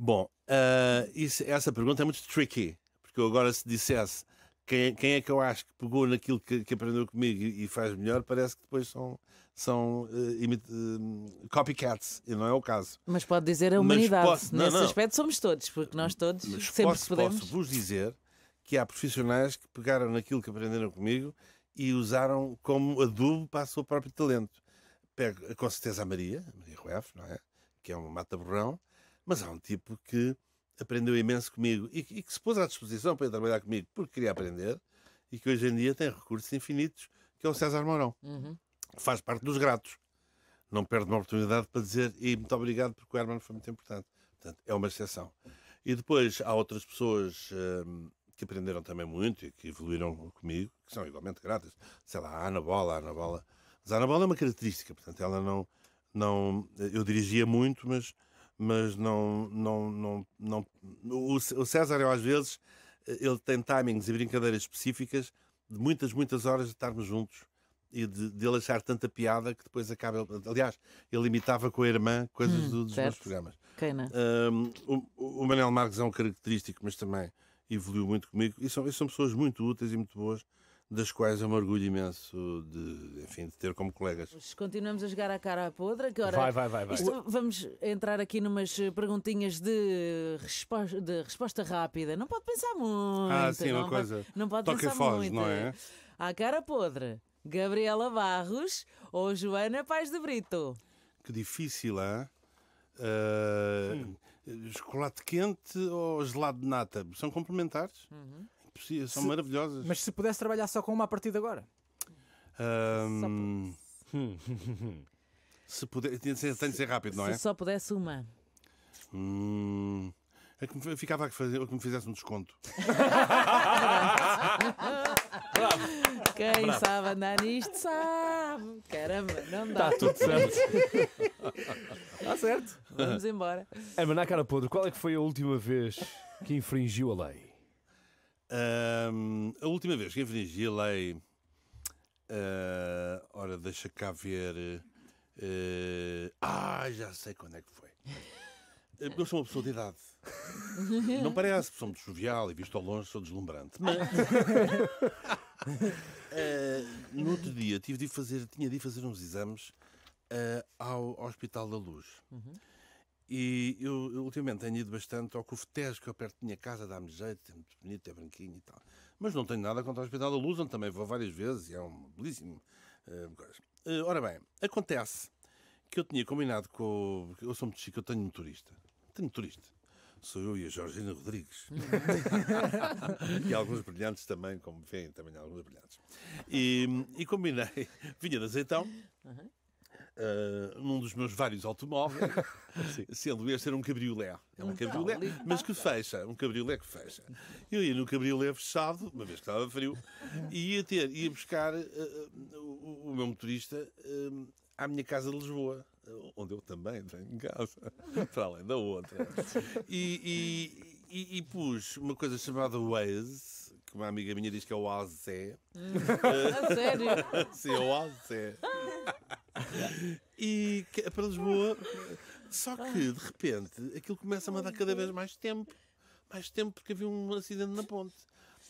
Bom, uh, isso, essa pergunta é muito tricky, porque eu agora se dissesse quem, quem é que eu acho que pegou naquilo que, que aprendeu comigo e, e, faz melhor, parece que depois são, são uh, uh, copycats, e não é o caso. Mas pode dizer a humanidade, posso, não, nesse não. aspecto somos todos, porque nós todos Mas sempre posso, podemos. Posso vos dizer que há profissionais que pegaram naquilo que aprenderam comigo e usaram como adubo para o seu próprio talento. Pego com certeza a Maria, a Maria Ruef, não é? que é uma mata-borrão, mas há um tipo que aprendeu imenso comigo e, e que se pôs à disposição para trabalhar comigo porque queria aprender e que hoje em dia tem recursos infinitos, que é o César Mourão. Uhum. Faz parte dos gratos. Não perde uma oportunidade para dizer e muito obrigado porque o Herman foi muito importante. Portanto, é uma exceção. E depois há outras pessoas hum, que aprenderam também muito e que evoluíram comigo, que são igualmente gratas. Sei lá, a Ana Bola, a Ana Bola. Mas a Ana Bola é uma característica, portanto, ela não. não eu dirigia muito, mas mas não. não, não, não o, o César, eu, às vezes, ele tem timings e brincadeiras específicas de muitas, muitas horas de estarmos juntos e de, de, ele achar tanta piada que depois acaba. Aliás, ele imitava com a irmã coisas hum, dos meus programas. Quem não? Um, o, o Manuel Marques é um característico, mas também evoluiu muito comigo. E são, e são pessoas muito úteis e muito boas das quais eu me orgulho imenso de, enfim, de ter como colegas. Continuamos a jogar à cara à podra, que ora, vai, vai, vai, vai. Isto, vamos entrar aqui numas eh, perguntinhas de, respo de resposta rápida. Não pode pensar muito. Ah, sim, uma coisa. Pode, não pode Toca pensar foz, muito. não é? À cara podre, Gabriela Barros ou Joana Paz de Brito? Que difícil, hã? Uh, hum. Chocolate quente ou gelado de nata? São complementares? Uhum são se, maravilhosas. Mas se pudesse trabalhar só com uma a partir de agora? Um... se pudesse tem de ser, tem de ser rápido, se, não é? Se só pudesse uma. Hum... É que me, ficava a fazer, que me fizesse um desconto. Quem Bravo. sabe andar nisto sabe. Caramba, não dá. Está tudo certo. Está certo. Vamos embora. É, mas na cara podre, qual é que foi a última vez que infringiu a lei? Um, a última vez que infringi a lei, uh, ora, deixa cá ver. Uh, ah, já sei quando é que foi. Eh, eu sou uma pessoa de idade. Não parece, sou muito jovial e visto ao longe sou deslumbrante. Mas... uh, no outro dia tive de fazer, tinha de fazer uns exames uh, ao, ao Hospital da Luz. Uhum. E eu, eu, ultimamente tenho ido bastante ao Cofetes, que é perto da minha casa, dá-me jeito, é muito bonito, é branquinho e tal. Mas não tenho nada contra o Hospital da Luz, onde também vou várias vezes e é um belíssimo uh, coisa. Uh, ora bem, acontece que eu tinha combinado com. eu sou muito chique, eu tenho motorista. Tenho motorista. Sou eu e a Georgina Rodrigues. e alguns brilhantes também, como vêem, também há alguns brilhantes. E, e combinei, vinha de azeitão. Uhum uh, num dos meus vários automóveis, sendo este era um cabriolé. É um então, cabriolé, mas que fecha, um cabriolé que fecha. Eu ia no cabriolé fechado, uma vez que estava frio, e ia, ter, ia buscar uh, o, o, meu motorista uh, à minha casa de Lisboa onde eu também tenho casa, para além da outra. E, e, e, e pus uma coisa chamada Waze, que uma amiga minha diz que é o Azé. Ah, a sério? Sim, é o Azé. e que- para Lisboa. Só que, de repente, aquilo começa-me a dar cada vez mais tempo. Mais tempo porque havia um acidente na ponte.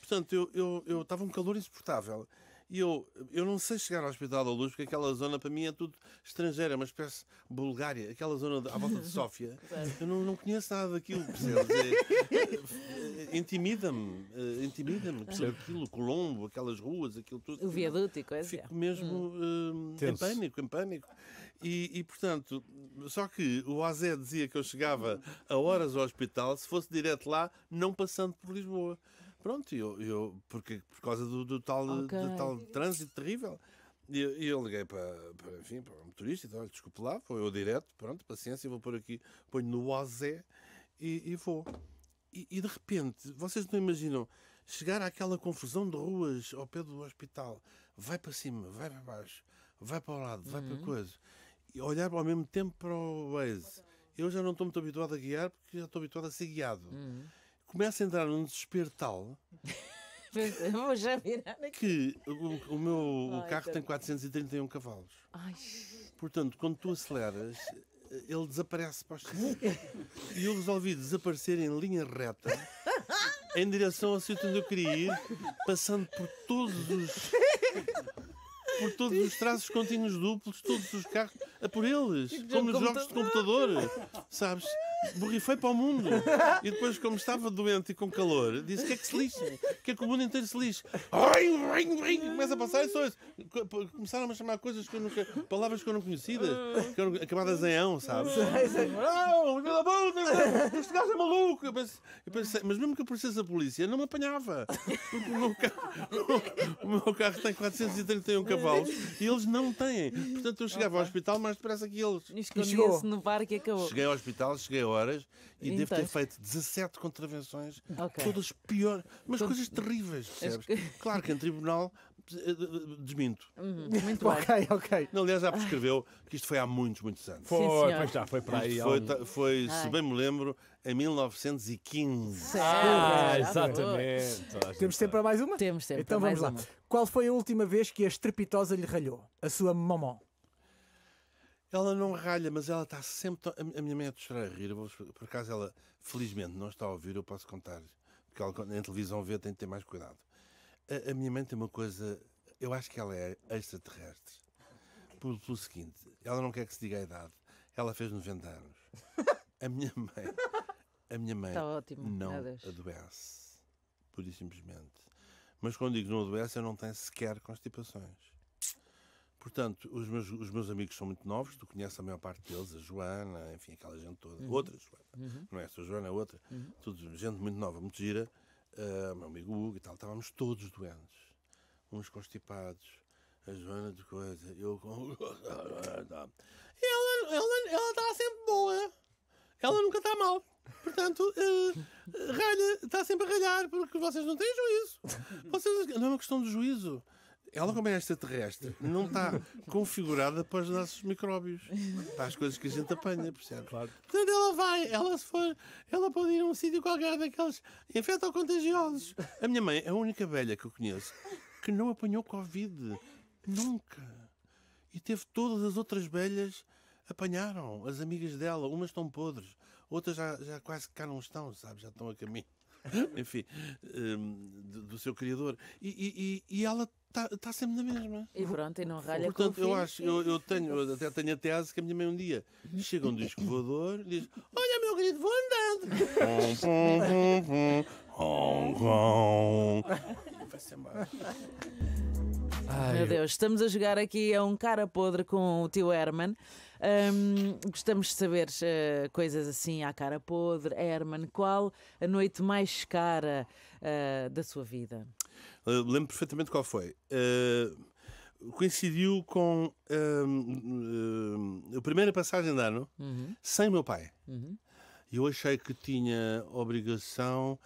Portanto, eu estava eu, eu, estava um calor insuportável. E eu, eu não sei chegar ao Hospital da Luz, porque aquela zona para mim é tudo estrangeira, uma espécie Bulgária, aquela zona de, à volta de Sófia. eu não, não conheço nada daquilo, percebes? É, é, é intimida-me, eh, intimida-me, aquilo, Colombo, aquelas ruas, aquilo tudo. O viaduto e coisa. Fico é. mesmo hum. uh, em pânico, em pânico. E, e, portanto, só que o Azé dizia que eu chegava a horas ao hospital, se fosse direto lá, não passando por Lisboa pronto, eu, eu, porque por causa do, do tal, okay. do tal trânsito terrível. E eu, eu, liguei para, para, enfim, para o motorista, então, disse: desculpe lá, foi eu direto, pronto, paciência, vou por aqui, ponho no Oazé e, e vou. E, e, de repente, vocês não imaginam chegar àquela confusão de ruas ao pé do hospital, vai para cima, vai para baixo, vai para o lado, vai para a uhum. coisa, e olhar ao mesmo tempo para o Waze. Eu já não estou muito habituado a guiar porque já estou habituado a ser guiado. Uhum começa a entrar num desespero tal. Vou já virar aqui. Que o, o meu Ai, carro tem 431 cavalos. Ai. Portanto, quando tu aceleras, ele desaparece para os E eu resolvi desaparecer em linha reta, em direção ao sítio onde eu queria ir, passando por todos os. Por todos os traços contínuos duplos, todos os carros, a por eles, tipo, como nos jogos de computador, sabes? borrifei para o mundo. E depois, como estava doente e com calor, disse: que é que se lixe? que é que o mundo inteiro se lixe? Começa a passar isso é só Começaram a chamar coisas que eu nunca. palavras que eu não conhecia que eu acabadas em ão, sabes? Não, pelo amor de Deus, este gajo é maluco. Eu pensei, eu pensei, mas mesmo que eu aparecesse a polícia, não me apanhava. Porque o meu carro, o meu carro tem 431 cavalos e eles não têm. Portanto, eu chegava ao hospital mais depressa que eles. E escondia-se no bar que acabou. Cheguei ao hospital, cheguei horas e devo ter feito 17 contravenções, okay. todas piores, mas coisas terríveis, percebes? Claro que em tribunal eh, eh, desminto. Uhum, muito bem. ok, ok. Não, aliás, já prescreveu que isto foi há muitos, muitos anos. Foi, Sim, pois já, foi para aí. Foi, um... foi se bem me lembro, em 1915. Ah, ah exatamente. Temos tempo para mais uma? Temos tempo então vamos lá. Qual foi a última vez que a estrepitosa lhe ralhou? A sua mamão? Ela não ralha, mas ela está sempre. A minha mãe é de chorar a rir. Por acaso, ela felizmente não está a ouvir, eu posso contar. Porque ela, em televisão vê, tem de ter mais cuidado. A, a, minha mãe tem uma coisa. Eu acho que ela é extraterrestre. Pelo, pelo seguinte, ela não quer que se diga a idade. Ela fez 90 anos. A minha mãe. A minha mãe tá não Adeus. adoece. Pura e simplesmente. Mas quando digo não adoece, eu não tenho sequer constipações portanto, os meus, os meus amigos são muito novos, tu conheces a maior parte deles, a Joana, enfim, aquela gente toda. Uhum. Outra Joana, uhum. não é essa Joana, é outra. Uhum. Tudo, gente muito nova, muito gira. Uh, meu amigo Hugo e tal, estávamos todos doentes. Uns constipados, a Joana de coisa, eu com. ela, ela, ela está sempre boa. Ela nunca está mal. Portanto, uh, ralha, está sempre a ralhar, porque vocês não têm juízo. Vocês, não é uma questão de juízo ela, como é extraterrestre, não está configurada para os nossos micróbios, para as coisas que a gente apanha, percebe? Claro. Portanto, ela vai, ela se for, ela pode ir a um sítio qualquer daqueles infecto-contagiosos. A minha mãe é a única velha que eu conheço que não apanhou Covid. Nunca. E teve todas as outras velhas apanharam as amigas dela, umas estão podres, outras já, já quase cá não estão, sabe? Já estão a caminho. enfim, um, do, do, seu criador. E, e, e ela está tá sempre na mesma. E pronto, e não ralha Portanto, com o eu filho. acho, eu, eu tenho, eu até tenho a tese que a minha mãe um dia chega um disco voador e diz: Olha, meu querido, vou andando. Vai ser Ai, Meu Deus, estamos a jogar aqui a um cara podre com o tio Herman. Um, gostamos de saber uh, coisas assim à cara podre. Herman, qual a noite mais cara uh, da sua vida? Uh, lembro perfeitamente qual foi. coincidiu com a primeira passagem de ano uhum. sem meu pai. Uhum. Eu achei que tinha obrigação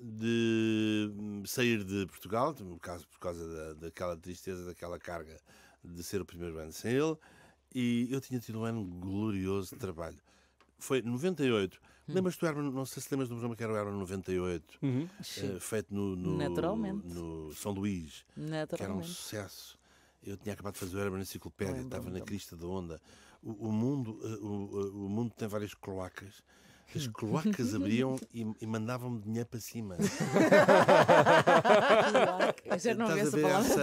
de hum, sair de Portugal, por causa, por causa da, daquela tristeza, daquela carga de ser o primeiro ano sem ele e eu tinha tido um ano glorioso de trabalho. Foi 98. Hum. Lembras-te do Herman, não sei se lembras do programa que era o Herman 98, uhum. uh, feito no, no, no, São Luís, que era um sucesso. Eu tinha acabado de fazer o Herman Enciclopédia, estava na crista da onda. O, o mundo, uh, o, eh, o, mundo tem várias cloacas as cloacas abriam e, e mandavam-me dinheiro para cima. Eu já não ouvi essa palavra.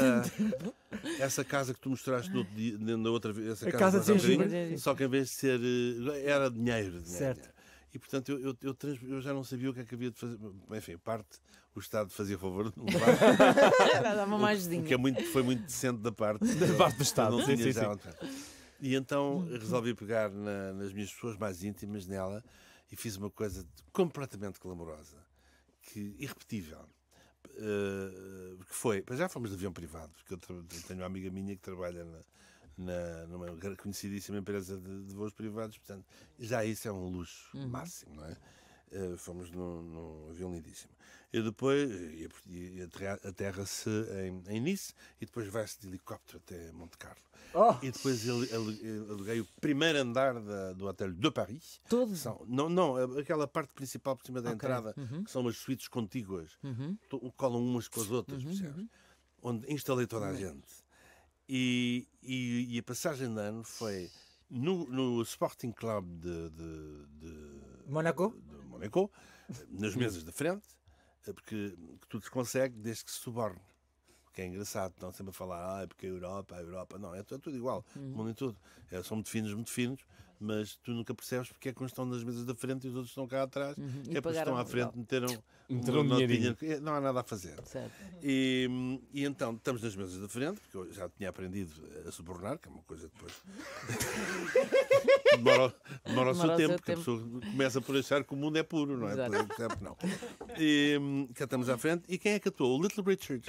Essa, essa casa que tu mostraste no outro dia, na outra vez, essa casa, casa de gengibre, só que em vez de ser. Eh, era dinheiro. dinheiro né? certo. E portanto eu, eu, eu, trans, eu, já não sabia o que é que havia de fazer. Enfim, parte o Estado fazia favor de Dava mais ajudinha. O que é muito, foi muito decente da parte, da parte do Estado. Não tinha sim, já sim. Tá. E então resolvi pegar na, nas minhas pessoas mais íntimas nela e fiz uma coisa completamente clamorosa, que, irrepetível. Uh, que foi, já fomos de avião privado, porque eu, tenho uma amiga minha que trabalha na, na, numa conhecidíssima empresa de, de voos privados, portanto, já isso é um luxo uhum. máximo, não é? Eh, fomos num, num avião lindíssimo. E depois, a, aterra-se em, em, Nice, e depois vai-se de helicóptero até Monte Carlo. Oh. E depois ele, aluguei o primeiro andar da, do Hotel de Paris. Todo? São, não, não, é aquela parte principal por cima da okay. entrada, uhum. que são umas suítes contíguas, uhum. colam umas com as uhum, outras, uhum. percebes? Onde instalei toda a uhum. gente. E, e, e, a passagem de ano foi no, no Sporting Club de, de, de Monaco? De, Monaco, nas mesas da frente, porque tudo se consegue desde que se suborne. O que é engraçado, estão sempre a falar, ah, é porque a Europa, a Europa. Não, é, é tudo, igual, o mundo em tudo. É, são muito finos, muito finos, mas tu nunca percebes porque é que uns estão nas mesas da frente e os outros estão cá atrás, uhum. é porque estão à frente, meteram, meteram um dinheiro. Não há nada a fazer. E, e, então estamos nas mesas da frente, porque eu já tinha aprendido a subornar, que é uma coisa depois. demora, demora, o seu tempo, tempo, porque a pessoa começa por achar que o mundo é puro, não é? Exato. Por exemplo, não. E, cá estamos à frente, e quem é que atuou? O Little Richard.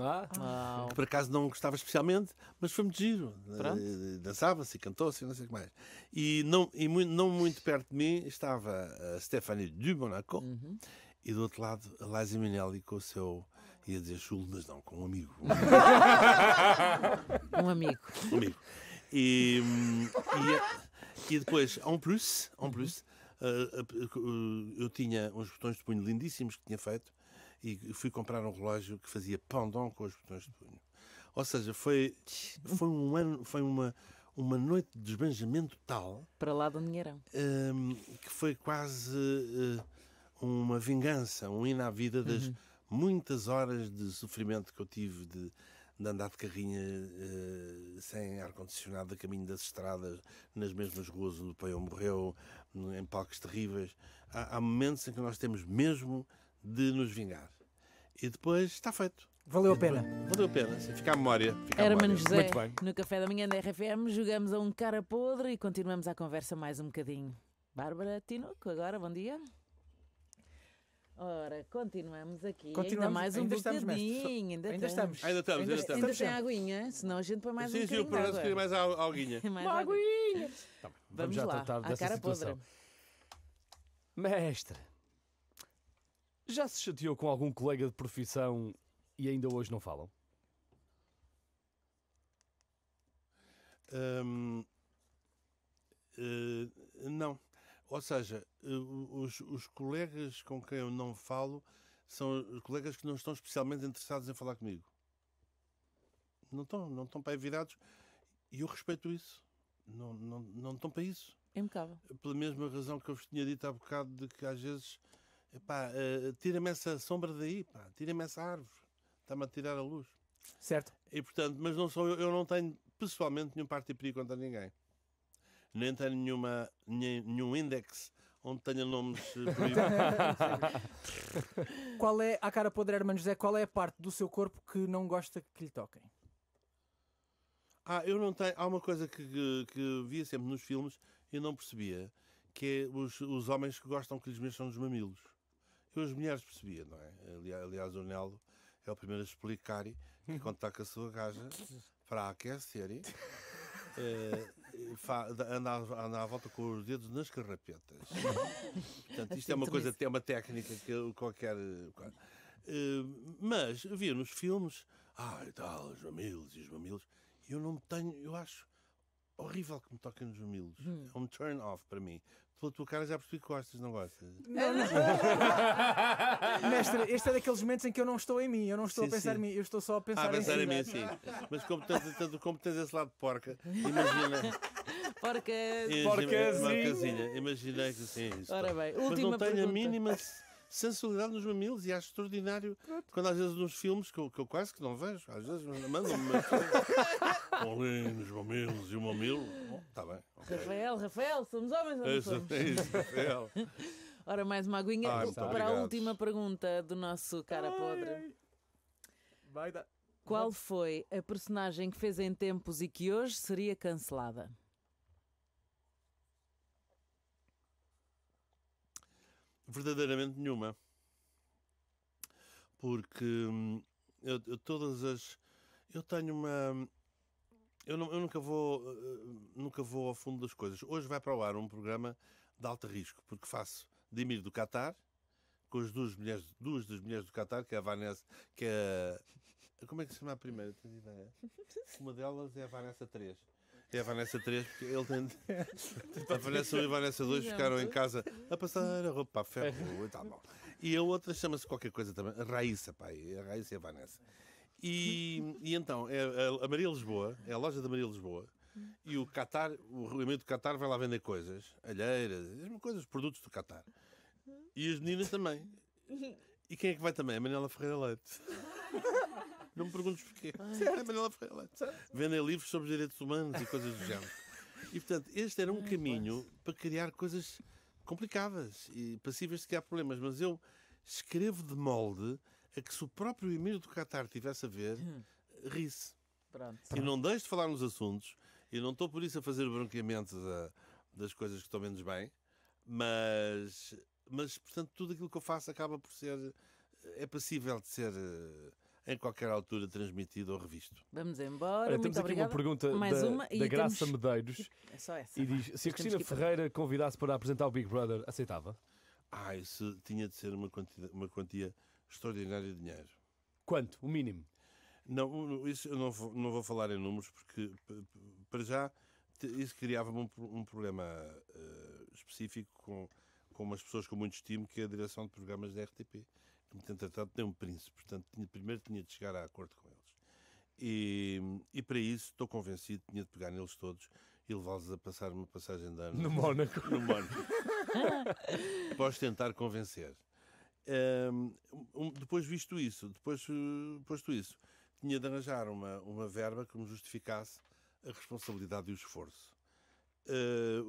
É? ah. que por acaso não gostava especialmente, mas foi muito giro. Eh, dançava-se, cantou-se, não sei o que mais. E não, e não muito perto de mim estava a Stephanie du Monaco uhum. e do outro lado a Liza Minelli com o seu. ia dizer chulo, mas não, com um amigo. um amigo. Um amigo. E, hum, e, e depois, en plus, en plus uhum. uh, uh, uh, eu tinha uns botões de punho lindíssimos que tinha feito e fui comprar um relógio que fazia pendant com os botões de punho. Ou seja, foi, foi um ano, foi uma, uma noite de desbanjamento tal. Para lá do Dinheirão. Um, que foi quase uh, uma vingança, um hino à vida das uhum. muitas horas de sofrimento que eu tive de, de andar de carrinha uh, sem ar-condicionado a caminho das estradas, nas mesmas ruas onde o pai morreu, em palcos terríveis. Há, há, momentos em que nós temos mesmo de nos vingar. E depois está feito. Valeu a pena. Valeu a pena, fica à memória. Fica Era memória. Mano José, Muito bem. no café da manhã da RFM, jogamos a um cara podre e continuamos a conversa mais um bocadinho. Bárbara Tinoco, agora, bom dia. Ora, continuamos aqui. Continuamos, ainda mais um ainda bocadinho. Estamos, ainda, ainda, estamos. Ainda estamos. Ainda, ainda estamos. Ainda tem aguinha, senão a gente põe mais sim, um sim, bocadinho. Sim, sim, o programa mais a, a aguinha. mais Uma aguinha. Tá, vamos, vamos, já lá, tratar dessa situação. Podre. Mestre. Já se chateou com algum colega de profissão e ainda hoje não falam? uh, não. Ou seja, eh, os, os, colegas com quem eu não falo são os colegas que não estão especialmente interessados em falar comigo. Não estão, não estão para aí virados. E eu respeito isso. Não, não, não estão para isso. É impecável. Pela mesma razão que eu vos tinha dito há bocado de que às vezes Epá, uh, tira-me essa sombra daí, pá, tira-me essa árvore, está-me a tirar a luz. Certo. E portanto, mas não sou eu, eu não tenho pessoalmente nenhum partido perigo contra ninguém. Nem tenho nenhuma, nenhum, nenhum index onde tenha nomes eh, Qual é, a cara podre Hermano José, qual é a parte do seu corpo que não gosta que lhe toquem? Ah, eu não tenho. Há uma coisa que, que, que via sempre nos filmes e não percebia, que é os, os homens que gostam que lhes mexam nos mamilos. Eu as mulheres percebia, não é? Aliás, o Nelo é o primeiro a explicar que quando está com a sua gaja para aquecer, eh, anda, anda à volta com os dedos nas carrapetas. Portanto, isto é uma coisa, é uma técnica que qualquer. Eh, mas via nos filmes, ah, e tal, os mamilos e os mamilos, eu não tenho, eu acho horrível que me toquem nos mamilos. Hum. É um turn off para mim. Pela tua cara já percebi que gostas, não gostas? Não, não. Mestre, este é daqueles momentos em que eu não estou em mim, eu não estou sim, a pensar sim. em mim, eu estou só a pensar, ah, a pensar em, em mim. Sim. Mas como tens, como tens esse lado de porca, imagina. Porca. Porcazinha. Porcazinha. Imaginei que Ora bem, última Mas não tenho pergunta. a mínima sensualidade nos mamilos e acho extraordinário Pronto. quando às vezes nos filmes que eu, que eu quase que não vejo, às vezes mandam-me ali nos mamilos e o mamilo. Está bem. Okay. Rafael, Rafael, somos homens ou não isso, somos? É isso, Rafael. Ora, mais uma aguinha Ai, ah, para obrigado. a última pergunta do nosso cara Ai. podre. Vai dar. Qual foi a personagem que fez em tempos e que hoje seria cancelada? verdadeiramente nenhuma. Porque hum, eu, eu, todas as. Eu tenho uma. Eu, não, eu nunca vou eh, eh, nunca vou ao fundo das coisas. Hoje vai para o ar um programa de alto risco, porque faço de do Qatar com as duas mulheres, duas das mulheres do Qatar, que é a Vanessa, que é Como é que se chama a primeira? Tens ideia? Uma delas é a Vanessa 3. É a Vanessa 3, porque ele tem. a Vanessa 1 e a Vanessa 2 ficaram em casa a passar a roupa a ferro é. e tal. E a outra chama-se qualquer coisa também. A Raíssa, pai. A Raíssa e a Vanessa. E, e então, é a, a Maria Lisboa, é a loja da Maria Lisboa. E o Qatar, o regulamento do Qatar vai lá vender coisas, alheiras, as mesmas coisas, produtos do Qatar. E as meninas também. E quem é que vai também? A Manela Ferreira Leite. Não me perguntes porquê. É certo. Vendem livros sobre direitos humanos e coisas do género. E, portanto, este era um caminho para criar coisas complicadas e passíveis de criar problemas. Mas eu escrevo de molde a que se o próprio Emílio do Catar tivesse a ver, hum. risse E não deixo de falar nos assuntos. E não estou por isso a fazer branqueamento da, das coisas que estão menos bem. Mas, mas, portanto, tudo aquilo que eu faço acaba por ser... Eh, é passível de ser eh, em qualquer altura transmitido ou revisto. Vamos embora. Olha, temos Muito aqui obrigada. uma pergunta Mais da, uma, da Graça temos... Medeiros. É só essa. E diz: se a Cristina Ferreira convidasse para apresentar o Big Brother, aceitava? Ah, isso tinha de ser uma quantia, uma quantia extraordinária de dinheiro. Quanto? O mínimo? Não, isso eu não vou, não vou falar em números, porque para já isso criava-me um, um, problema uh, específico com, com umas pessoas que eu muito estimo, que é a direção de programas da RTP me tinha tratado de um príncipe, portanto tinha, primeiro tinha de chegar a acordo com eles. E, e para isso, estou convencido, tinha de pegar neles todos e levá-los a passar uma passagem de ano. No Mónaco. No Mónaco. Posso tentar convencer. Um, depois visto isso, depois posto isso, tinha de arranjar uma, uma verba que me justificasse a responsabilidade e o esforço. Uh,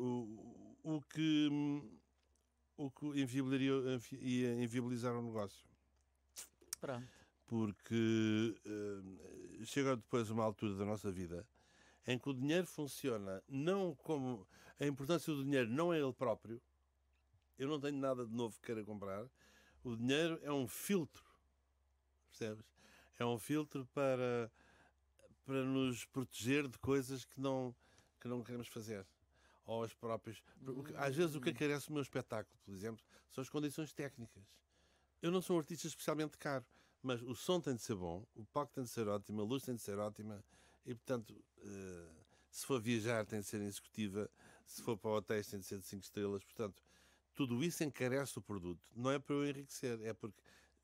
o, o, que, o que inviabilizaria, ia inviabilizar o negócio. Pronto. Porque uh, chega depois uma altura da nossa vida em que o dinheiro funciona não como. A importância do dinheiro não é ele próprio. Eu não tenho nada de novo que queira comprar. O dinheiro é um filtro. Percebes? É um filtro para, para nos proteger de coisas que não, que não queremos fazer. Ou as próprias. Às vezes o que hum. carece o meu espetáculo, por exemplo, são as condições técnicas. Eu não sou um artista especialmente caro, mas o som tem de ser bom, o palco tem de ser ótimo, a luz tem de ser ótima e, portanto, uh, se for viajar tem de ser executiva, se for para hotéis tem de ser de 5 estrelas. Portanto, tudo isso encarece o produto. Não é para eu enriquecer, é porque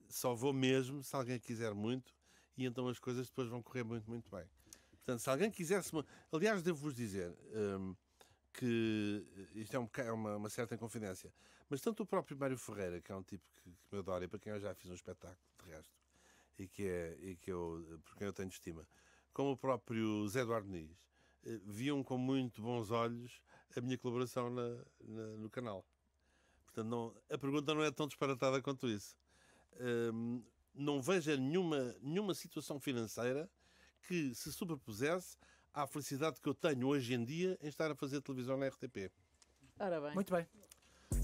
só vou mesmo se alguém quiser muito e então as coisas depois vão correr muito, muito bem. Portanto, se alguém quisesse. Aliás, devo-vos dizer um, ehm, que isto é, um, é uma, uma, certa confidência. Mas tanto o próprio Mário Ferreira, que é um tipo que, que me adora e para quem eu já fiz um espetáculo, de resto, e que é, e que eu, por quem eu tenho estima, como o próprio Zé Eduardo Nis, eh, viam com muito bons olhos a minha colaboração na, na, no canal. Portanto, não, a pergunta não é tão disparatada quanto isso. Hum, não vejo nenhuma, nenhuma situação financeira que se superpusesse à felicidade que eu tenho hoje em dia em estar a fazer televisão na RTP. Ora bem. Muito bem.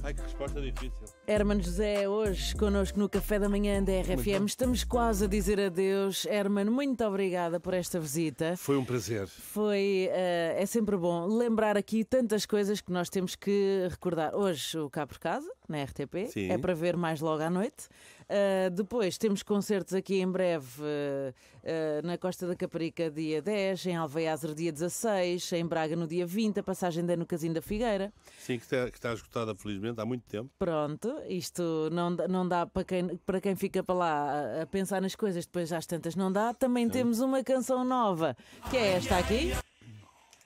Ai, que resposta difícil. Herman José, hoje connosco no Café da Manhã da RFM. Muito Estamos quase a dizer adeus. Herman, muito obrigada por esta visita. Foi um prazer. Foi, uh, é sempre bom lembrar aqui tantas coisas que nós temos que recordar. Hoje o Cá por Casa, na RTP, Sim. é para ver mais logo à noite. Ah, depois temos concertos aqui em breve uh, na Costa da Caparica, dia 10, em Alveiazer, dia 16, em Braga, no dia 20, a passagem da no Casino da Figueira. Sim, que está, que está esgotada, felizmente, há muito tempo. Pronto, isto não, não dá para quem, para quem fica para lá a pensar nas coisas, depois às tantas não dá. Também temos uma canção nova, que é esta aqui.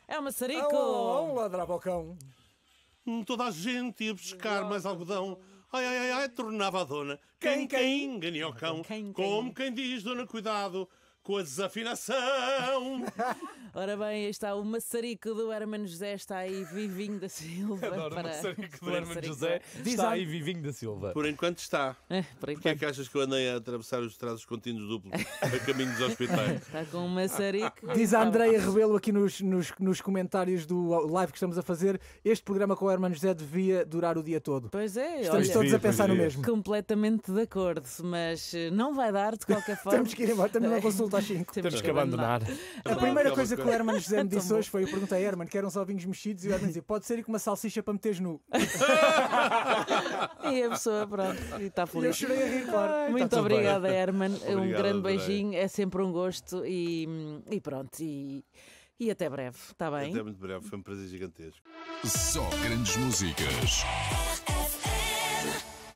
É o maçarico! Oh, oh, oh, ladrabocão! Toda a gente ia buscar mais algodão Ai, ai, ai, ai, tornava a dona. Quem, quem, quem o cão. Quem, quem, Como quem diz, dona, cuidado com a desafinação. Ora bem, aí está o maçarico do Hermano José, está aí vivinho da Silva. Adoro para... o maçarico do José, está aí vivinho da Silva. Por enquanto está. É, por enquanto. Porquê é que achas que eu andei a atravessar os traços contínuos duplos a caminho dos hospitais? Está com o maçarico. Diz a Andreia Rebelo aqui nos, nos, nos comentários do live que estamos a fazer, este programa com o Hermano José devia durar o dia todo. Pois é. Estamos olha, todos a pensar no mesmo. Completamente de acordo, mas eh, não vai dar de qualquer forma. Temos que ir embora, Temos uma é? consulta aquilo dá 5. Temos que abandonar. A primeira é coisa que o Herman José me disse hoje foi: eu perguntei a Herman, quer uns ovinhos mexidos? E o Herman dizia: pode ser com uma salsicha para meteres nu. e a pessoa, pronto, e está feliz. Eu chorei a rir, claro. Ai, tá Muito obrigada, bem. Herman. Obrigado, um grande beijinho, é sempre um gosto. E, e pronto, e. E até breve, está bem? Até muito breve, foi um prazer gigantesco. Só grandes músicas.